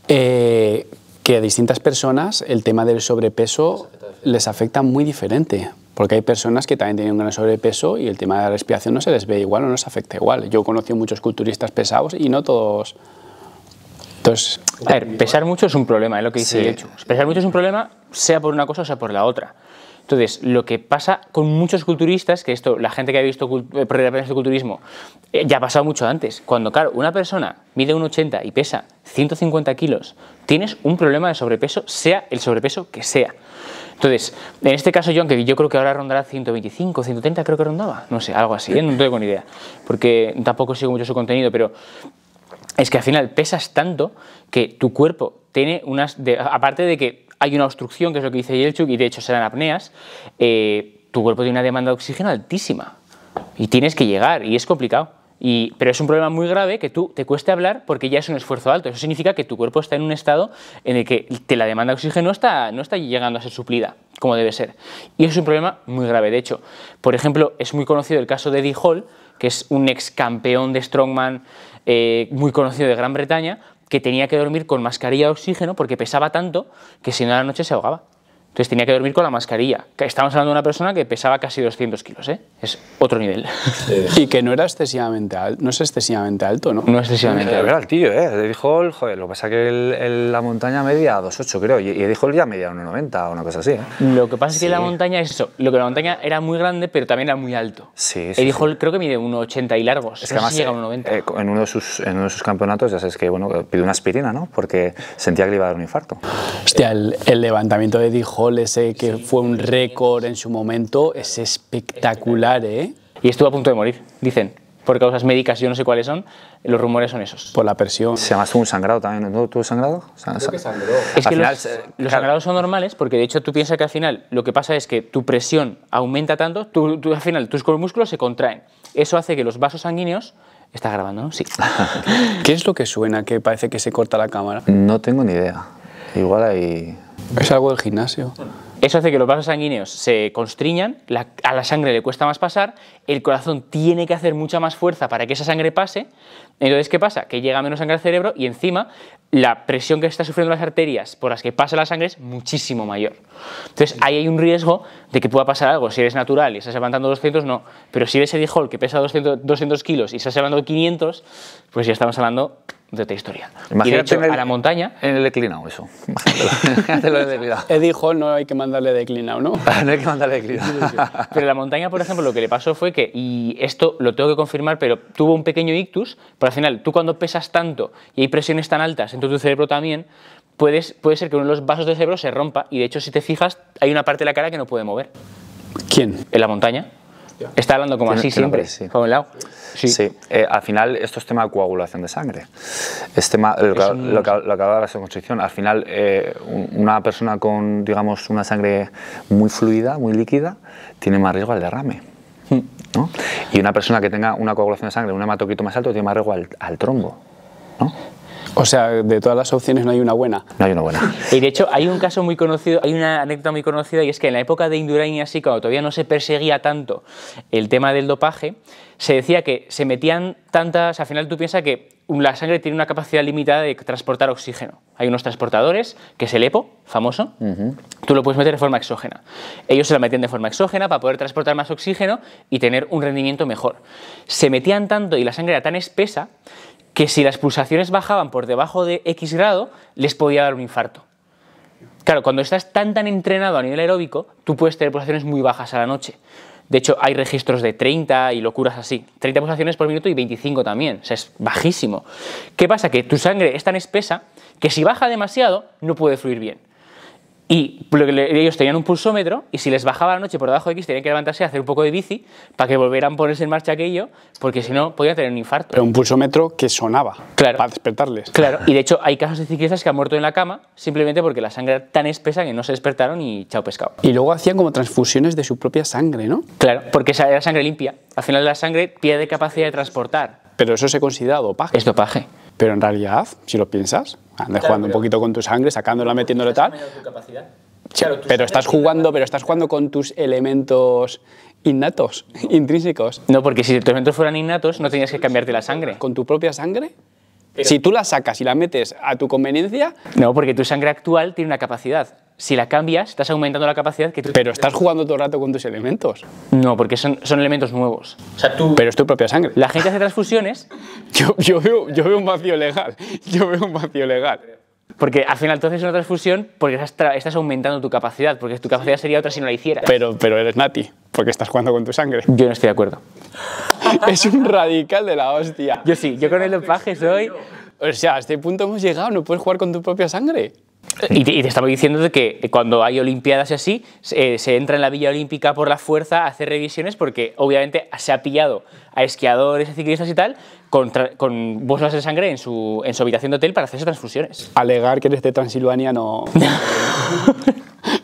Eh, que a distintas personas el tema del sobrepeso les afecta muy diferente. Porque hay personas que también tienen un gran sobrepeso y el tema de la respiración no se les ve igual o no se afecta igual. Yo he conocido muchos culturistas pesados y no todos. Entonces, a ver, pesar mucho es un problema, es lo que dice Hecho. Pesar mucho es un problema, sea por una cosa o sea por la otra. Entonces, lo que pasa con muchos culturistas, que esto, la gente que ha visto eh, programas de culturismo, eh, ya ha pasado mucho antes. Cuando, claro, una persona mide 1,80 y pesa 150 kilos, tienes un problema de sobrepeso, sea el sobrepeso que sea. Entonces, en este caso yo, aunque yo creo que ahora rondará 125, 130, creo que rondaba, no sé, algo así, ¿eh? no tengo ni idea, porque tampoco sigo mucho su contenido, pero es que al final pesas tanto que tu cuerpo tiene unas, aparte de que hay una obstrucción, que es lo que dice Yelchuk, y de hecho serán apneas, eh, tu cuerpo tiene una demanda de oxígeno altísima y tienes que llegar y es complicado. Y, pero es un problema muy grave que tú te cueste hablar porque ya es un esfuerzo alto. Eso significa que tu cuerpo está en un estado en el que te la demanda de oxígeno no está, no está llegando a ser suplida como debe ser. Y es un problema muy grave. De hecho, por ejemplo, es muy conocido el caso de Eddie Hall, que es un ex campeón de Strongman eh, muy conocido de Gran Bretaña, que tenía que dormir con mascarilla de oxígeno porque pesaba tanto que si no a la noche se ahogaba. Entonces tenía que dormir con la mascarilla. Estamos hablando de una persona que pesaba casi 200 kilos, ¿eh? Es otro nivel. y que no era excesivamente alto, no es excesivamente alto, ¿no? No es excesivamente alto. Era el tío, ¿eh? Dijo joder, lo que pasa que la montaña media 2,8 creo, y, el dijo ya media 1,90 o una cosa así, ¿eh? Lo que pasa es que la montaña es eso, lo que la montaña era muy grande, pero también era muy alto. Sí, sí. dijo creo que mide 1,80 y largos, es que además, llega a 1,90. Eh, en, uno de sus, en uno sus campeonatos ya sabes que, bueno, pidió una aspirina, ¿no? Porque sentía que le iba a dar un infarto. Hostia, el, el levantamiento de dijo goles, que fue un récord en su momento, es espectacular, ¿eh? Y estuvo a punto de morir, dicen. Por causas médicas, yo no sé cuáles son, los rumores son esos. Por la presión. Se llama un sangrado también, ¿no? ¿Tuvo sangrado? Es que los, sangrados son normales porque, de hecho, tú piensas que al final lo que pasa es que tu presión aumenta tanto, tú, al final tus músculos se contraen. Eso hace que los vasos sanguíneos ¿Está grabando? Sí. ¿Qué es lo que suena que parece que se corta la cámara? No tengo ni idea. Igual hay es algo del gimnasio. Eso hace que los vasos sanguíneos se constriñan, a la sangre le cuesta más pasar, el corazón tiene que hacer mucha más fuerza para que esa sangre pase. Entonces, ¿qué pasa? Que llega menos sangre al cerebro y encima la presión que está sufriendo las arterias por las que pasa la sangre es muchísimo mayor. Entonces, ahí hay un riesgo de que pueda pasar algo. Si eres natural y estás levantando 200, no. Pero si eres Eddie Hall que pesa 200, 200 kilos y estás levantando 500, pues ya estamos hablando de esta historia. Imagínate en a la montaña... En el declinado, eso. Imagínate lo no hay que mandarle declinado, ¿no? no hay que mandarle declinado. pero la montaña, por ejemplo, lo que le pasó fue que, y esto lo tengo que confirmar, pero tuvo un pequeño ictus, pero al final, tú cuando pesas tanto y hay presiones tan altas, entonces tu cerebro también, puedes, puede ser que uno de los vasos del cerebro se rompa, y de hecho, si te fijas, hay una parte de la cara que no puede mover. ¿Quién? En la montaña. Está hablando como así siempre, por Sí. sí. Eh, al final, esto es tema de coagulación de sangre. tema, lo, que, lo la circunstricción Al final, eh, una persona con, digamos, una sangre muy fluida, muy líquida, tiene más riesgo al derrame. Hmm. Y una persona que tenga una coagulación de sangre, un hematocrito más alto, tiene más riesgo al, al trombo. ¿no? O sea, de todas las opciones no hay una buena. No hay una buena. Y de hecho, hay un caso muy conocido, hay una anécdota muy conocida, y es que en la época de Indurain y así, cuando todavía no se perseguía tanto el tema del dopaje, se decía que se metían tantas. Al final, tú piensas que la sangre tiene una capacidad limitada de transportar oxígeno. Hay unos transportadores, que es el EPO, famoso, tú lo puedes meter de forma exógena. Ellos se la metían de forma exógena para poder transportar más oxígeno y tener un rendimiento mejor. Se metían tanto y la sangre era tan espesa que si las pulsaciones bajaban por debajo de X grado, les podía dar un infarto. Claro, cuando estás tan tan entrenado a nivel aeróbico, tú puedes tener pulsaciones muy bajas a la noche. De hecho, hay registros de 30 y locuras así. 30 pulsaciones por minuto y 25 también. O sea, es bajísimo. ¿Qué pasa? Que tu sangre es tan espesa que si baja demasiado, no puede fluir bien. Y ellos tenían un pulsómetro y si les bajaba la noche por debajo de X tenían que levantarse a hacer un poco de bici para que volvieran a ponerse en marcha aquello, porque si no podían tener un infarto. Era un pulsómetro que sonaba para despertarles. Claro, y de hecho hay casos de ciclistas que han muerto en la cama simplemente porque la sangre era tan espesa que no se despertaron y chao pescado. Y luego hacían como transfusiones de su propia sangre, ¿no? Claro, porque esa era sangre limpia. Al final la sangre pierde capacidad de transportar. Pero eso se considera dopaje. Es dopaje. Pero en realidad, si lo piensas, andes jugando un poquito con tu sangre, sacándola, metiéndola tal. pero estás jugando, pero estás jugando con tus elementos innatos, intrínsecos. No, porque si tus elementos fueran innatos, no tenías que cambiarte la sangre. ¿Con tu propia sangre? si tú la sacas y la metes a tu conveniencia... No, porque tu sangre actual tiene una capacidad si la cambias, estás aumentando la capacidad que tú... Pero estás jugando todo el rato con tus elementos. No, porque son, son elementos nuevos. tú... Pero es tu propia sangre. La gente hace transfusiones... yo, yo, veo, yo veo un vacío legal. Yo veo un vacío legal. Porque al final entonces es una transfusión porque estás, aumentando tu capacidad, porque tu capacidad sería otra si no la hicieras. Pero, pero eres nati, porque estás jugando con tu sangre. Yo no estoy de acuerdo. es un radical de la hostia. Yo sí, yo con el dopaje soy... O sea, a este punto hemos llegado, no puedes jugar con tu propia sangre. Y te, estamos diciendo de que cuando hay olimpiadas y así, eh, se entra en la Villa Olímpica por la fuerza a hacer revisiones porque obviamente se ha pillado a esquiadores, a ciclistas y tal, con, con bolsas de sangre en su, en su habitación de hotel para hacerse transfusiones. Alegar que eres de Transilvania no...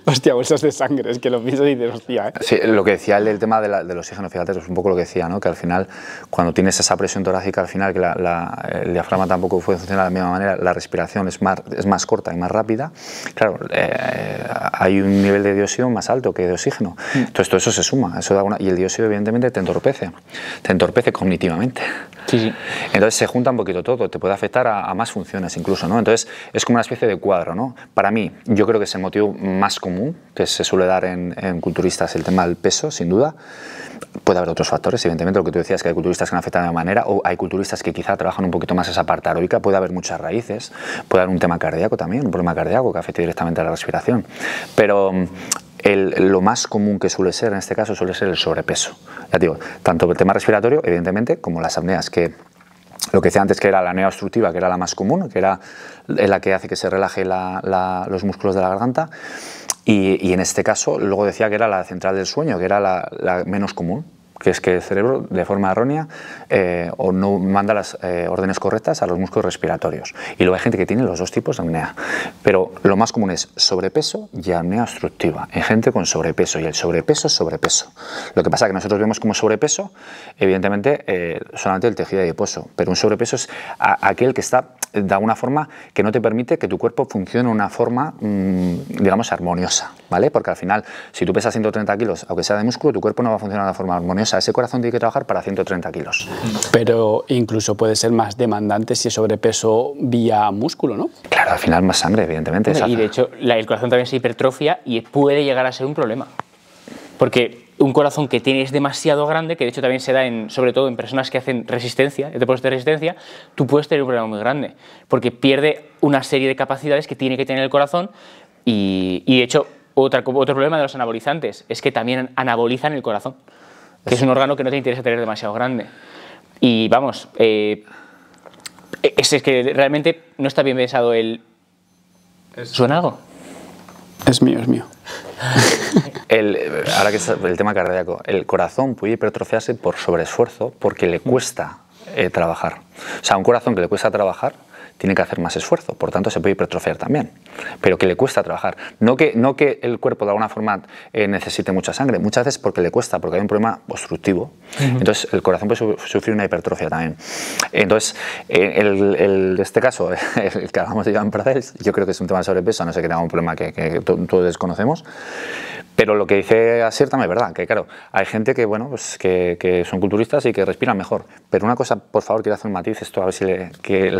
Hostia, bolsas de sangre, es que lo pienso y dices, hostia, ¿eh? Sí, lo que decía él del tema de del oxígeno, fíjate, es un poco lo que decía, ¿no? Que al final, cuando tienes esa presión torácica, al final, que la, el diafragma tampoco puede funcionar de la misma manera, la respiración es más, es más corta y más rápida, claro, eh, hay un nivel de dióxido más alto que de oxígeno. Mm. Entonces, todo eso se suma, eso da una, y el dióxido, evidentemente, Te entorpece entorpece cognitivamente. Sí, Entonces se junta un poquito todo, te puede afectar a, más funciones incluso, ¿no? Entonces es como una especie de cuadro, ¿no? Para mí, yo creo que es el motivo más común que se suele dar en, culturistas, el tema del peso, sin duda. Puede haber otros factores, evidentemente, lo que tú decías, que hay culturistas que han afectado de manera, o hay culturistas que quizá trabajan un poquito más esa parte aeróbica, puede haber muchas raíces, puede haber un tema cardíaco también, un problema cardíaco que afecte directamente a la respiración. Pero lo más común que suele ser en este caso suele ser el sobrepeso. tanto el tema respiratorio, evidentemente, como las apneas, que lo que decía antes que era la apnea obstructiva, que era la más común, que era la que hace que se relaje los músculos de la garganta. Y, en este caso, luego decía que era la central del sueño, que era la menos común que es que el cerebro, de forma errónea, eh, o no manda las eh, órdenes correctas a los músculos respiratorios. Y luego hay gente que tiene los dos tipos de apnea. Pero lo más común es sobrepeso y apnea obstructiva, en gente con sobrepeso. Y el sobrepeso es sobrepeso. Lo que pasa es que nosotros vemos como sobrepeso, evidentemente, eh, solamente el tejido adiposo. Pero un sobrepeso es aquel que está da una forma que no te permite que tu cuerpo funcione de una forma, mm, digamos, armoniosa, ¿vale? Porque al final, si tú pesas 130 kilos, aunque sea de músculo, tu cuerpo no va a funcionar de una forma armoniosa. Ese corazón tiene que trabajar para 130 kilos. Pero incluso puede ser más demandante si es sobrepeso vía músculo, ¿no? Claro, al final más sangre, evidentemente. Y de hecho, el corazón también se hipertrofia y puede llegar a ser un problema porque un corazón que tiene es demasiado grande, que de hecho también se da en, sobre todo en personas que hacen resistencia, deportes de resistencia, tú puedes tener un problema muy grande, porque pierde una serie de capacidades que tiene que tener el corazón y, de hecho otra, otro problema de los anabolizantes es que también anabolizan el corazón, que es un órgano que no te interesa tener demasiado grande. Y vamos, eh, es, que realmente no está bien pensado el... ¿Suena es mío, es mío. El, ahora que está el tema cardíaco, el corazón puede hipertrofiarse por sobreesfuerzo porque le cuesta eh, trabajar. O sea, un corazón que le cuesta trabajar tiene que hacer más esfuerzo, por tanto se puede hipertrofiar también, pero que le cuesta trabajar. No que, no que el cuerpo de alguna forma eh, necesite mucha sangre, muchas veces porque le cuesta, porque hay un problema obstructivo. Entonces el corazón puede sufrir una hipertrofia también. Entonces, eh, en este caso, el que hablamos de Iván Pradels, yo creo que es un tema de sobrepeso, no sé que tenga un problema que, todos desconocemos, pero lo que dice Asier también es verdad, que claro, hay gente que, bueno, pues que, son culturistas y que respiran mejor, pero una cosa, por favor, quiero hacer un matiz, esto a ver si le, que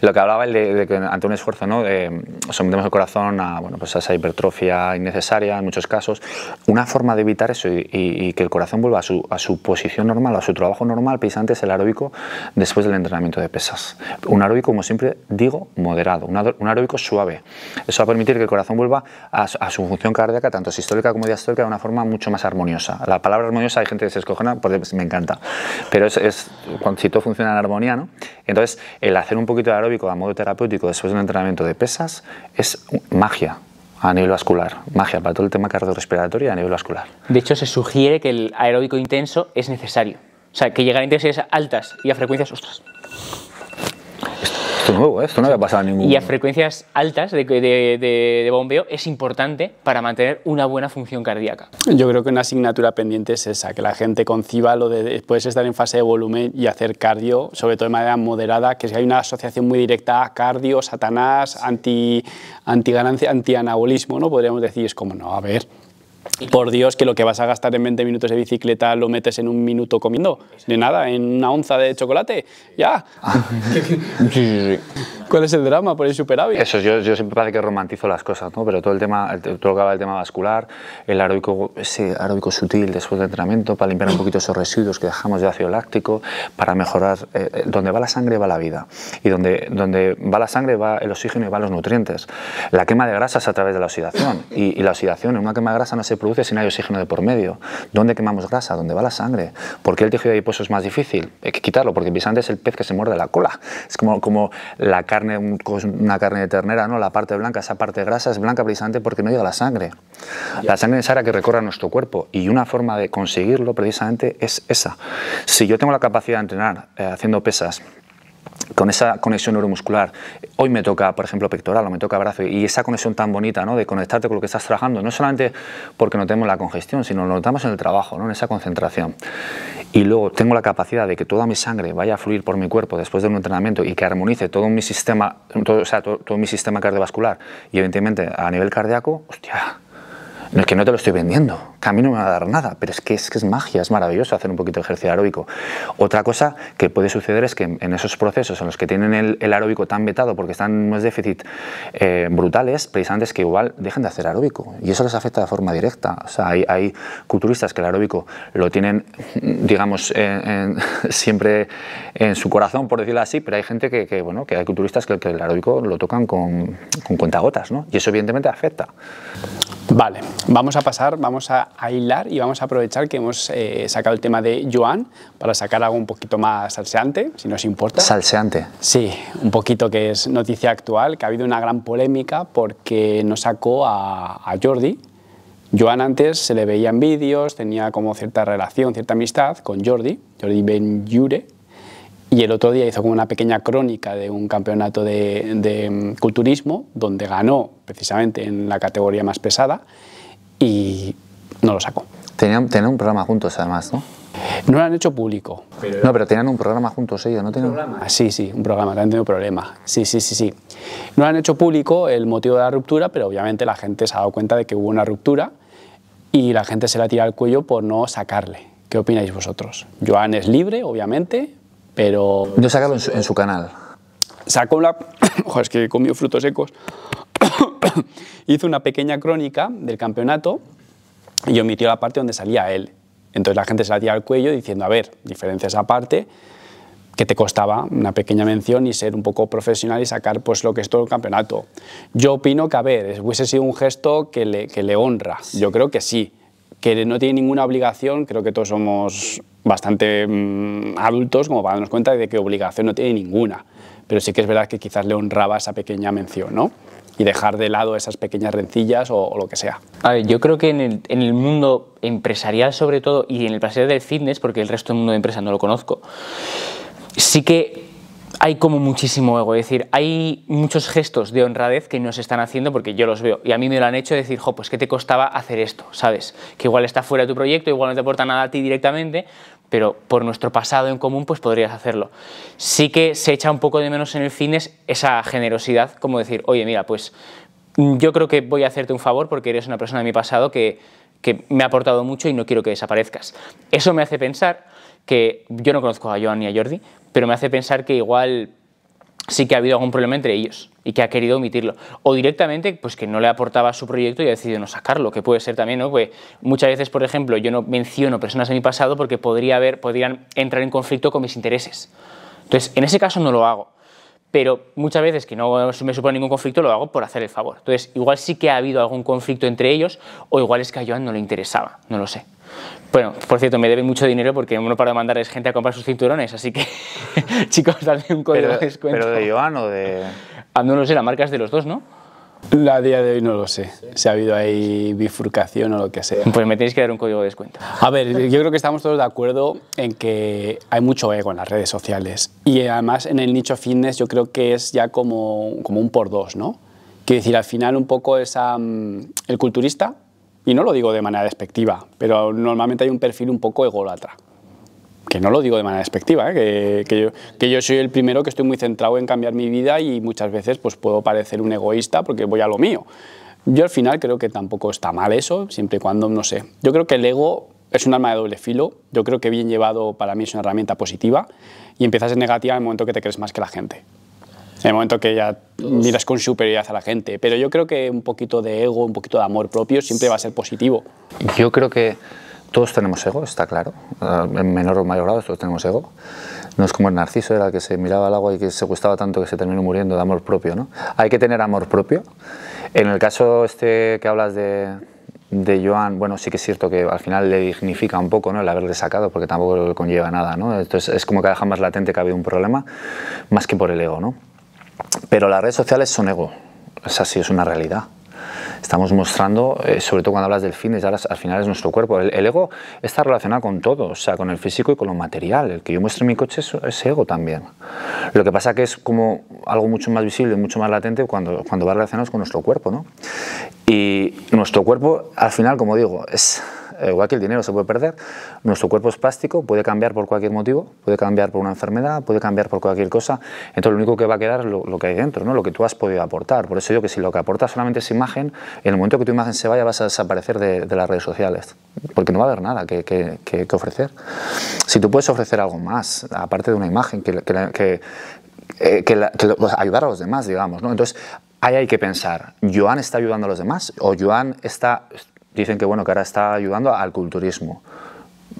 lo que hablaba de, que ante un esfuerzo ¿no? sometemos el corazón a, bueno, pues esa hipertrofia innecesaria en muchos casos. Una forma de evitar eso y, que el corazón vuelva a su, a posición normal, a su trabajo normal, pisante es el aeróbico después del entrenamiento de pesas. Un aeróbico, como siempre digo, moderado, un aeróbico suave. Eso va a permitir que el corazón vuelva a, su función cardíaca, tanto sistólica como diastólica, de una forma mucho más armoniosa. La palabra armoniosa hay gente que se escoge porque me encanta, pero es, es cuando, todo funciona en armonía, ¿no? Entonces, el hacer un poquito de aeróbico a modo terapéutico después de un entrenamiento de pesas es magia a nivel vascular, magia para todo el tema cardiorrespiratorio a nivel vascular. De hecho, se sugiere que el aeróbico intenso es necesario. O sea, que llegar a intensidades altas y a frecuencias, ostras, esto ¿eh? Y a frecuencias altas de, bombeo es importante para mantener una buena función cardíaca. Yo creo que una asignatura pendiente es esa, que la gente conciba lo de puedes estar en fase de volumen y hacer cardio, sobre todo de manera moderada, que si hay una asociación muy directa a cardio, satanás, anti, anti, ganancia, anti anabolismo, ¿no? Podríamos decir, es como, no, a ver, por Dios que lo que vas a gastar en 20 minutos de bicicleta lo metes en un minuto comiendo, de nada, en una onza de chocolate, ya. sí, sí, sí. ¿Cuál es el drama por el superávit? Eso, yo, yo siempre parece que romantizo las cosas, ¿no? Pero todo el tema, todo lo que va del tema vascular, el aeróbico, ese aeróbico sutil después del entrenamiento para limpiar un poquito esos residuos que dejamos de ácido láctico, para mejorar, eh, eh, donde va la sangre va la vida. Y donde, donde va la sangre va el oxígeno y van los nutrientes. La quema de grasas a través de la oxidación. Y, la oxidación en una quema de grasa no se produce si no hay oxígeno de por medio. ¿Dónde quemamos grasa? ¿Dónde va la sangre? ¿Por qué el tejido adiposo es más difícil? Hay que quitarlo, porque el pisante es el pez que se muerde la cola. Es como, como la carne, una carne de ternera, ¿no? la parte blanca, esa parte grasa es blanca precisamente porque no llega la sangre. La sangre es que recorre nuestro cuerpo y una forma de conseguirlo precisamente es esa. Si yo tengo la capacidad de entrenar eh, haciendo pesas, con esa conexión neuromuscular. Hoy me toca, por ejemplo, pectoral o me toca brazo y esa conexión tan bonita ¿no? de conectarte con lo que estás trabajando, no solamente porque notemos la congestión, sino lo notamos en el trabajo, ¿no? en esa concentración. Y luego tengo la capacidad de que toda mi sangre vaya a fluir por mi cuerpo después de un entrenamiento y que armonice todo mi sistema, todo, o sea, todo mi sistema cardiovascular y evidentemente a nivel cardíaco, hostia, no es que no te lo estoy vendiendo, que a mí no me va a dar nada, pero es que es, que es magia, es maravilloso hacer un poquito de ejercicio aeróbico. Otra cosa que puede suceder es que en esos procesos en los que tienen el, aeróbico tan vetado porque están en unos déficit eh, brutales, precisamente es que igual dejen de hacer aeróbico y eso les afecta de forma directa. O sea, hay, hay culturistas que el aeróbico lo tienen, digamos, eh, siempre en su corazón, por decirlo así, pero hay gente que, bueno, que hay culturistas que, que, el aeróbico lo tocan con, con cuentagotas, ¿no? Y eso evidentemente afecta. Vale, vamos a pasar, vamos a, hilar y vamos a aprovechar que hemos eh, sacado el tema de Joan para sacar algo un poquito más salseante, si nos importa. Salseante. Sí, un poquito que es noticia actual, que ha habido una gran polémica porque no sacó a, Jordi. Joan antes se le veía en vídeos, tenía como cierta relación, cierta amistad con Jordi, Jordi Ben Yure, y el otro día hizo como una pequeña crónica de un campeonato de, mm, culturismo, donde ganó precisamente en la categoría más pesada y no lo sacó. Tenían, tenían un programa juntos además, ¿no? No lo han hecho público. no, pero tenían un programa juntos ellos, ¿no? Tenían... Ah, sí, sí, un programa, han tenido problema. Sí, sí, sí, sí. No lo han hecho público el motivo de la ruptura, pero obviamente la gente se ha dado cuenta de que hubo una ruptura y la gente se la tira al cuello por no sacarle. ¿Qué opináis vosotros? Joan es libre, obviamente, pero... Yo sacaba en su, canal. Sacó la... Ojo, es que comió frutos secos. Hizo una pequeña crónica del campeonato y omitió la parte donde salía él. Entonces la gente se la tira al cuello diciendo, a ver, diferencias aparte, que te costaba una pequeña mención y ser un poco profesional y sacar pues lo que es todo el campeonato. Yo opino que, a ver, hubiese sido un gesto que le, que le honra. Yo creo que sí que no tiene ninguna obligación, creo que todos somos bastante mm, adultos como para darnos cuenta de que obligación no tiene ninguna, pero sí que es verdad que quizás le honraba esa pequeña mención, ¿no? Y dejar de lado esas pequeñas rencillas o, lo que sea. A ver, yo creo que en el, mundo empresarial sobre todo y en el placer del fitness, porque el resto del mundo de empresa no lo conozco, sí que hay como muchísimo ego, es decir, hay muchos gestos de honradez que no se están haciendo porque yo los veo y a mí me lo han hecho decir, jo, pues qué te costaba hacer esto, ¿sabes? Que igual está fuera de tu proyecto, igual no te aporta nada a ti directamente, pero por nuestro pasado en común pues podrías hacerlo. Sí que se echa un poco de menos en el fines esa generosidad, como decir, oye, mira, pues yo creo que voy a hacerte un favor porque eres una persona de mi pasado que, que me ha aportado mucho y no quiero que desaparezcas. Eso me hace pensar que yo no conozco a Joan ni a Jordi, pero me hace pensar que igual sí que ha habido algún problema entre ellos y que ha querido omitirlo. O directamente, pues que no le aportaba su proyecto y ha decidido no sacarlo, que puede ser también, ¿no? Pues muchas veces, por ejemplo, yo no menciono personas de mi pasado porque podría haber, podrían entrar en conflicto con mis intereses. Entonces, en ese caso no lo hago. Pero muchas veces que no me supone ningún conflicto, lo hago por hacer el favor. Entonces, igual sí que ha habido algún conflicto entre ellos, o igual es que a Joan no le interesaba, no lo sé. Bueno, por cierto, me deben mucho dinero porque uno para mandar es gente a comprar sus cinturones, así que chicos, dale un código de descuento. ¿Pero de Joan o de...? Ah, no lo sé, la marca es de los dos, ¿no? La día de hoy no lo sé, si ha habido ahí bifurcación o lo que sea. Pues me tenéis que dar un código de descuento. A ver, yo creo que estamos todos de acuerdo en que hay mucho ego en las redes sociales y además en el nicho fitness yo creo que es ya como, un por dos, ¿no? Quiero decir, al final un poco esa, mm, el culturista y no lo digo de manera despectiva, pero normalmente hay un perfil un poco ególatra. Que no lo digo de manera despectiva, ¿eh? que, yo, soy el primero que estoy muy centrado en cambiar mi vida y muchas veces pues, puedo parecer un egoísta porque voy a lo mío. Yo al final creo que tampoco está mal eso, siempre y cuando, no sé. Yo creo que el ego es un arma de doble filo. Yo creo que bien llevado para mí es una herramienta positiva y empiezas a ser negativa en el momento que te crees más que la gente. En el momento que ya miras con superioridad a la gente. Pero yo creo que un poquito de ego, un poquito de amor propio siempre va a ser positivo. Yo creo que todos tenemos ego, está claro. Eh, en menor o mayor grado todos tenemos ego. No es como el narciso, era el que se miraba al agua y que se gustaba tanto que se terminó muriendo de amor propio. ¿no? Hay que tener amor propio. En el caso este que hablas de, Joan, bueno, sí que es cierto que al final le dignifica un poco ¿no? el haberle sacado, porque tampoco le conlleva nada. ¿no? Entonces es como que deja más latente que ha habido un problema, más que por el ego. ¿no? Pero las redes sociales son ego, es así, es una realidad. Estamos mostrando, eh, sobre todo cuando hablas del fitness, al final es nuestro cuerpo. El, ego está relacionado con todo, o sea, con el físico y con lo material. El que yo muestre en mi coche es, ego también. Lo que pasa que es como algo mucho más visible, mucho más latente cuando, cuando va relacionado con nuestro cuerpo, ¿no? Y nuestro cuerpo, al final, como digo, es eh, igual que el dinero se puede perder, nuestro cuerpo es plástico, puede cambiar por cualquier motivo, puede cambiar por una enfermedad, puede cambiar por cualquier cosa, entonces lo único que va a quedar es lo, que hay dentro, ¿no? lo que tú has podido aportar. Por eso yo que si lo que aportas solamente es imagen, en el momento que tu imagen se vaya vas a desaparecer de, las redes sociales, porque no va a haber nada que, ofrecer. Si tú puedes ofrecer algo más, aparte de una imagen, que, que, eh, pues, ayudar a los demás, digamos, ¿no? entonces ahí hay que pensar, ¿Joan está ayudando a los demás? ¿O Joan está dicen que bueno que ahora está ayudando al culturismo.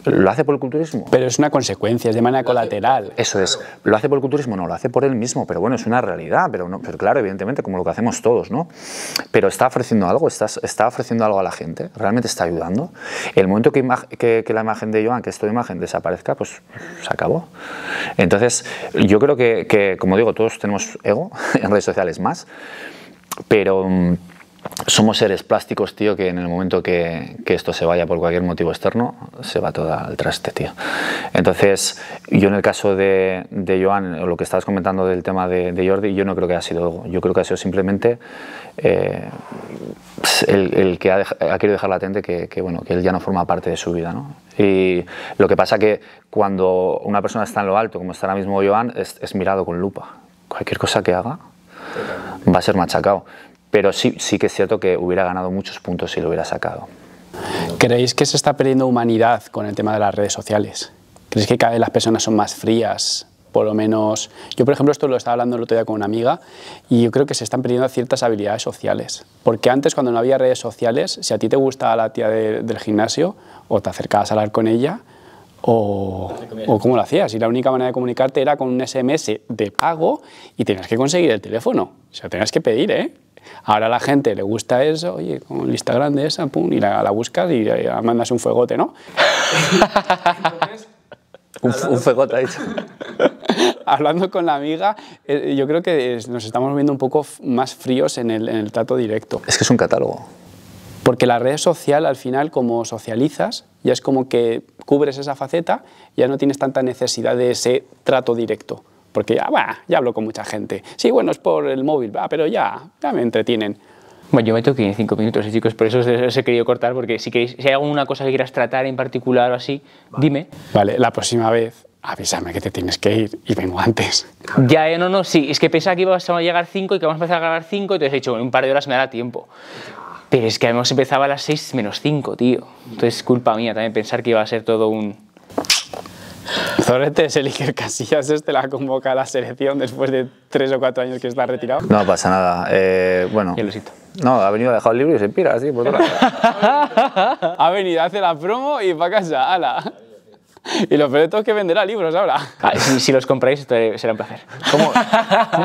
¿Lo hace por el culturismo? Pero es una consecuencia, es de manera colateral. Eso es. ¿Lo hace por el culturismo? No, lo hace por él mismo, pero bueno, es una realidad, pero, no, pero claro, evidentemente, como lo que hacemos todos, ¿no? Pero está ofreciendo algo, está, está ofreciendo algo a la gente, realmente está ayudando. El momento que, la imagen de Joan, que esta imagen desaparezca, pues se acabó. Entonces, yo creo que, que como digo, todos tenemos ego en redes sociales más, pero mm, somos seres plásticos, tío, que en el momento que, esto se vaya por cualquier motivo externo, se va todo al traste, tío. Entonces, yo en el caso de, de Joan, lo que estabas comentando del tema de, Jordi, yo no creo que haya sido, yo creo que ha sido simplemente eh, el, que ha, querido dejar latente que, que, bueno, que él ya no forma parte de su vida, ¿no? Y lo que pasa que cuando una persona está en lo alto, como está ahora mismo Joan, es, es mirado con lupa. Cualquier cosa que haga va a ser machacado pero sí, sí que es cierto que hubiera ganado muchos puntos si lo hubiera sacado. ¿Creéis que se está perdiendo humanidad con el tema de las redes sociales? ¿Creéis que cada vez las personas son más frías? Por lo menos, yo por ejemplo esto lo estaba hablando el otro día con una amiga y yo creo que se están perdiendo ciertas habilidades sociales. Porque antes cuando no había redes sociales, si a ti te gustaba la tía del gimnasio o te acercabas a hablar con ella, o, o, cómo lo hacías. Y la única manera de comunicarte era con un SMS de pago y tenías que conseguir el teléfono. O sea, tenías que pedir, ¿eh? Ahora la gente le gusta eso, oye, con el Instagram de esa, pum, y la, buscas y eh, mandas un fuegote, ¿no? un, fuegote, hablando con la amiga, eh, yo creo que nos estamos viendo un poco más fríos en el trato directo. Es que es un catálogo. Porque la red social, al final, como socializas, ya es como que cubres esa faceta, ya no tienes tanta necesidad de ese trato directo. Porque ya, ah, ya hablo con mucha gente. Sí, bueno, es por el móvil, va pero ya, ya me entretienen. Bueno, yo me tengo que ir en cinco minutos, ¿eh, chicos, por eso os, he querido cortar, porque si, queréis, si hay alguna cosa que quieras tratar en particular o así, dime. Vale, la próxima vez avísame que te tienes que ir y vengo antes. Ya, eh, no, no, sí, es que pensaba que íbamos a llegar cinco y que vamos a empezar a grabar cinco y te he dicho, bueno, un par de horas me da tiempo. Pero es que hemos empezado a las seis menos cinco, tío. Entonces, culpa mía también pensar que iba a ser todo un... Zorrete es el Iker Casillas, este la convoca a la selección después de tres o cuatro años que está retirado. No pasa nada. Eh, bueno. No, ha venido a dejar el libro y se pira así por toda la... Ha venido, hace la promo y para casa, ala. y lo peor que venderá libros ahora. Ah, si, los compráis será un placer. ¿Cómo,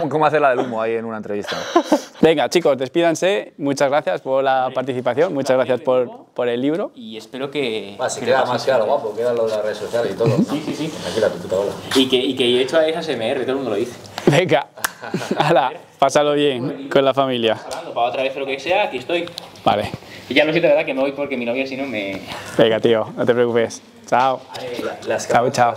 cómo, hacer la del humo ahí en una entrevista? Venga, chicos, despídanse. Muchas gracias por la participación. Muchas gracias por, por, el libro. Y espero que... Ah, si que queda más lo guapo, queda lo de las redes sociales y todo. sí, sí, sí. Aquí la puta bola. Y que, y que he hecho a esa SMR, todo el mundo lo dice. Venga, Hala, pásalo bien con la familia. Hablando para otra vez lo que sea, aquí estoy. Vale. Y ya lo siento, de verdad, que me voy porque mi novia si no me... Venga, tío, no te preocupes. Chao. Chao, chao.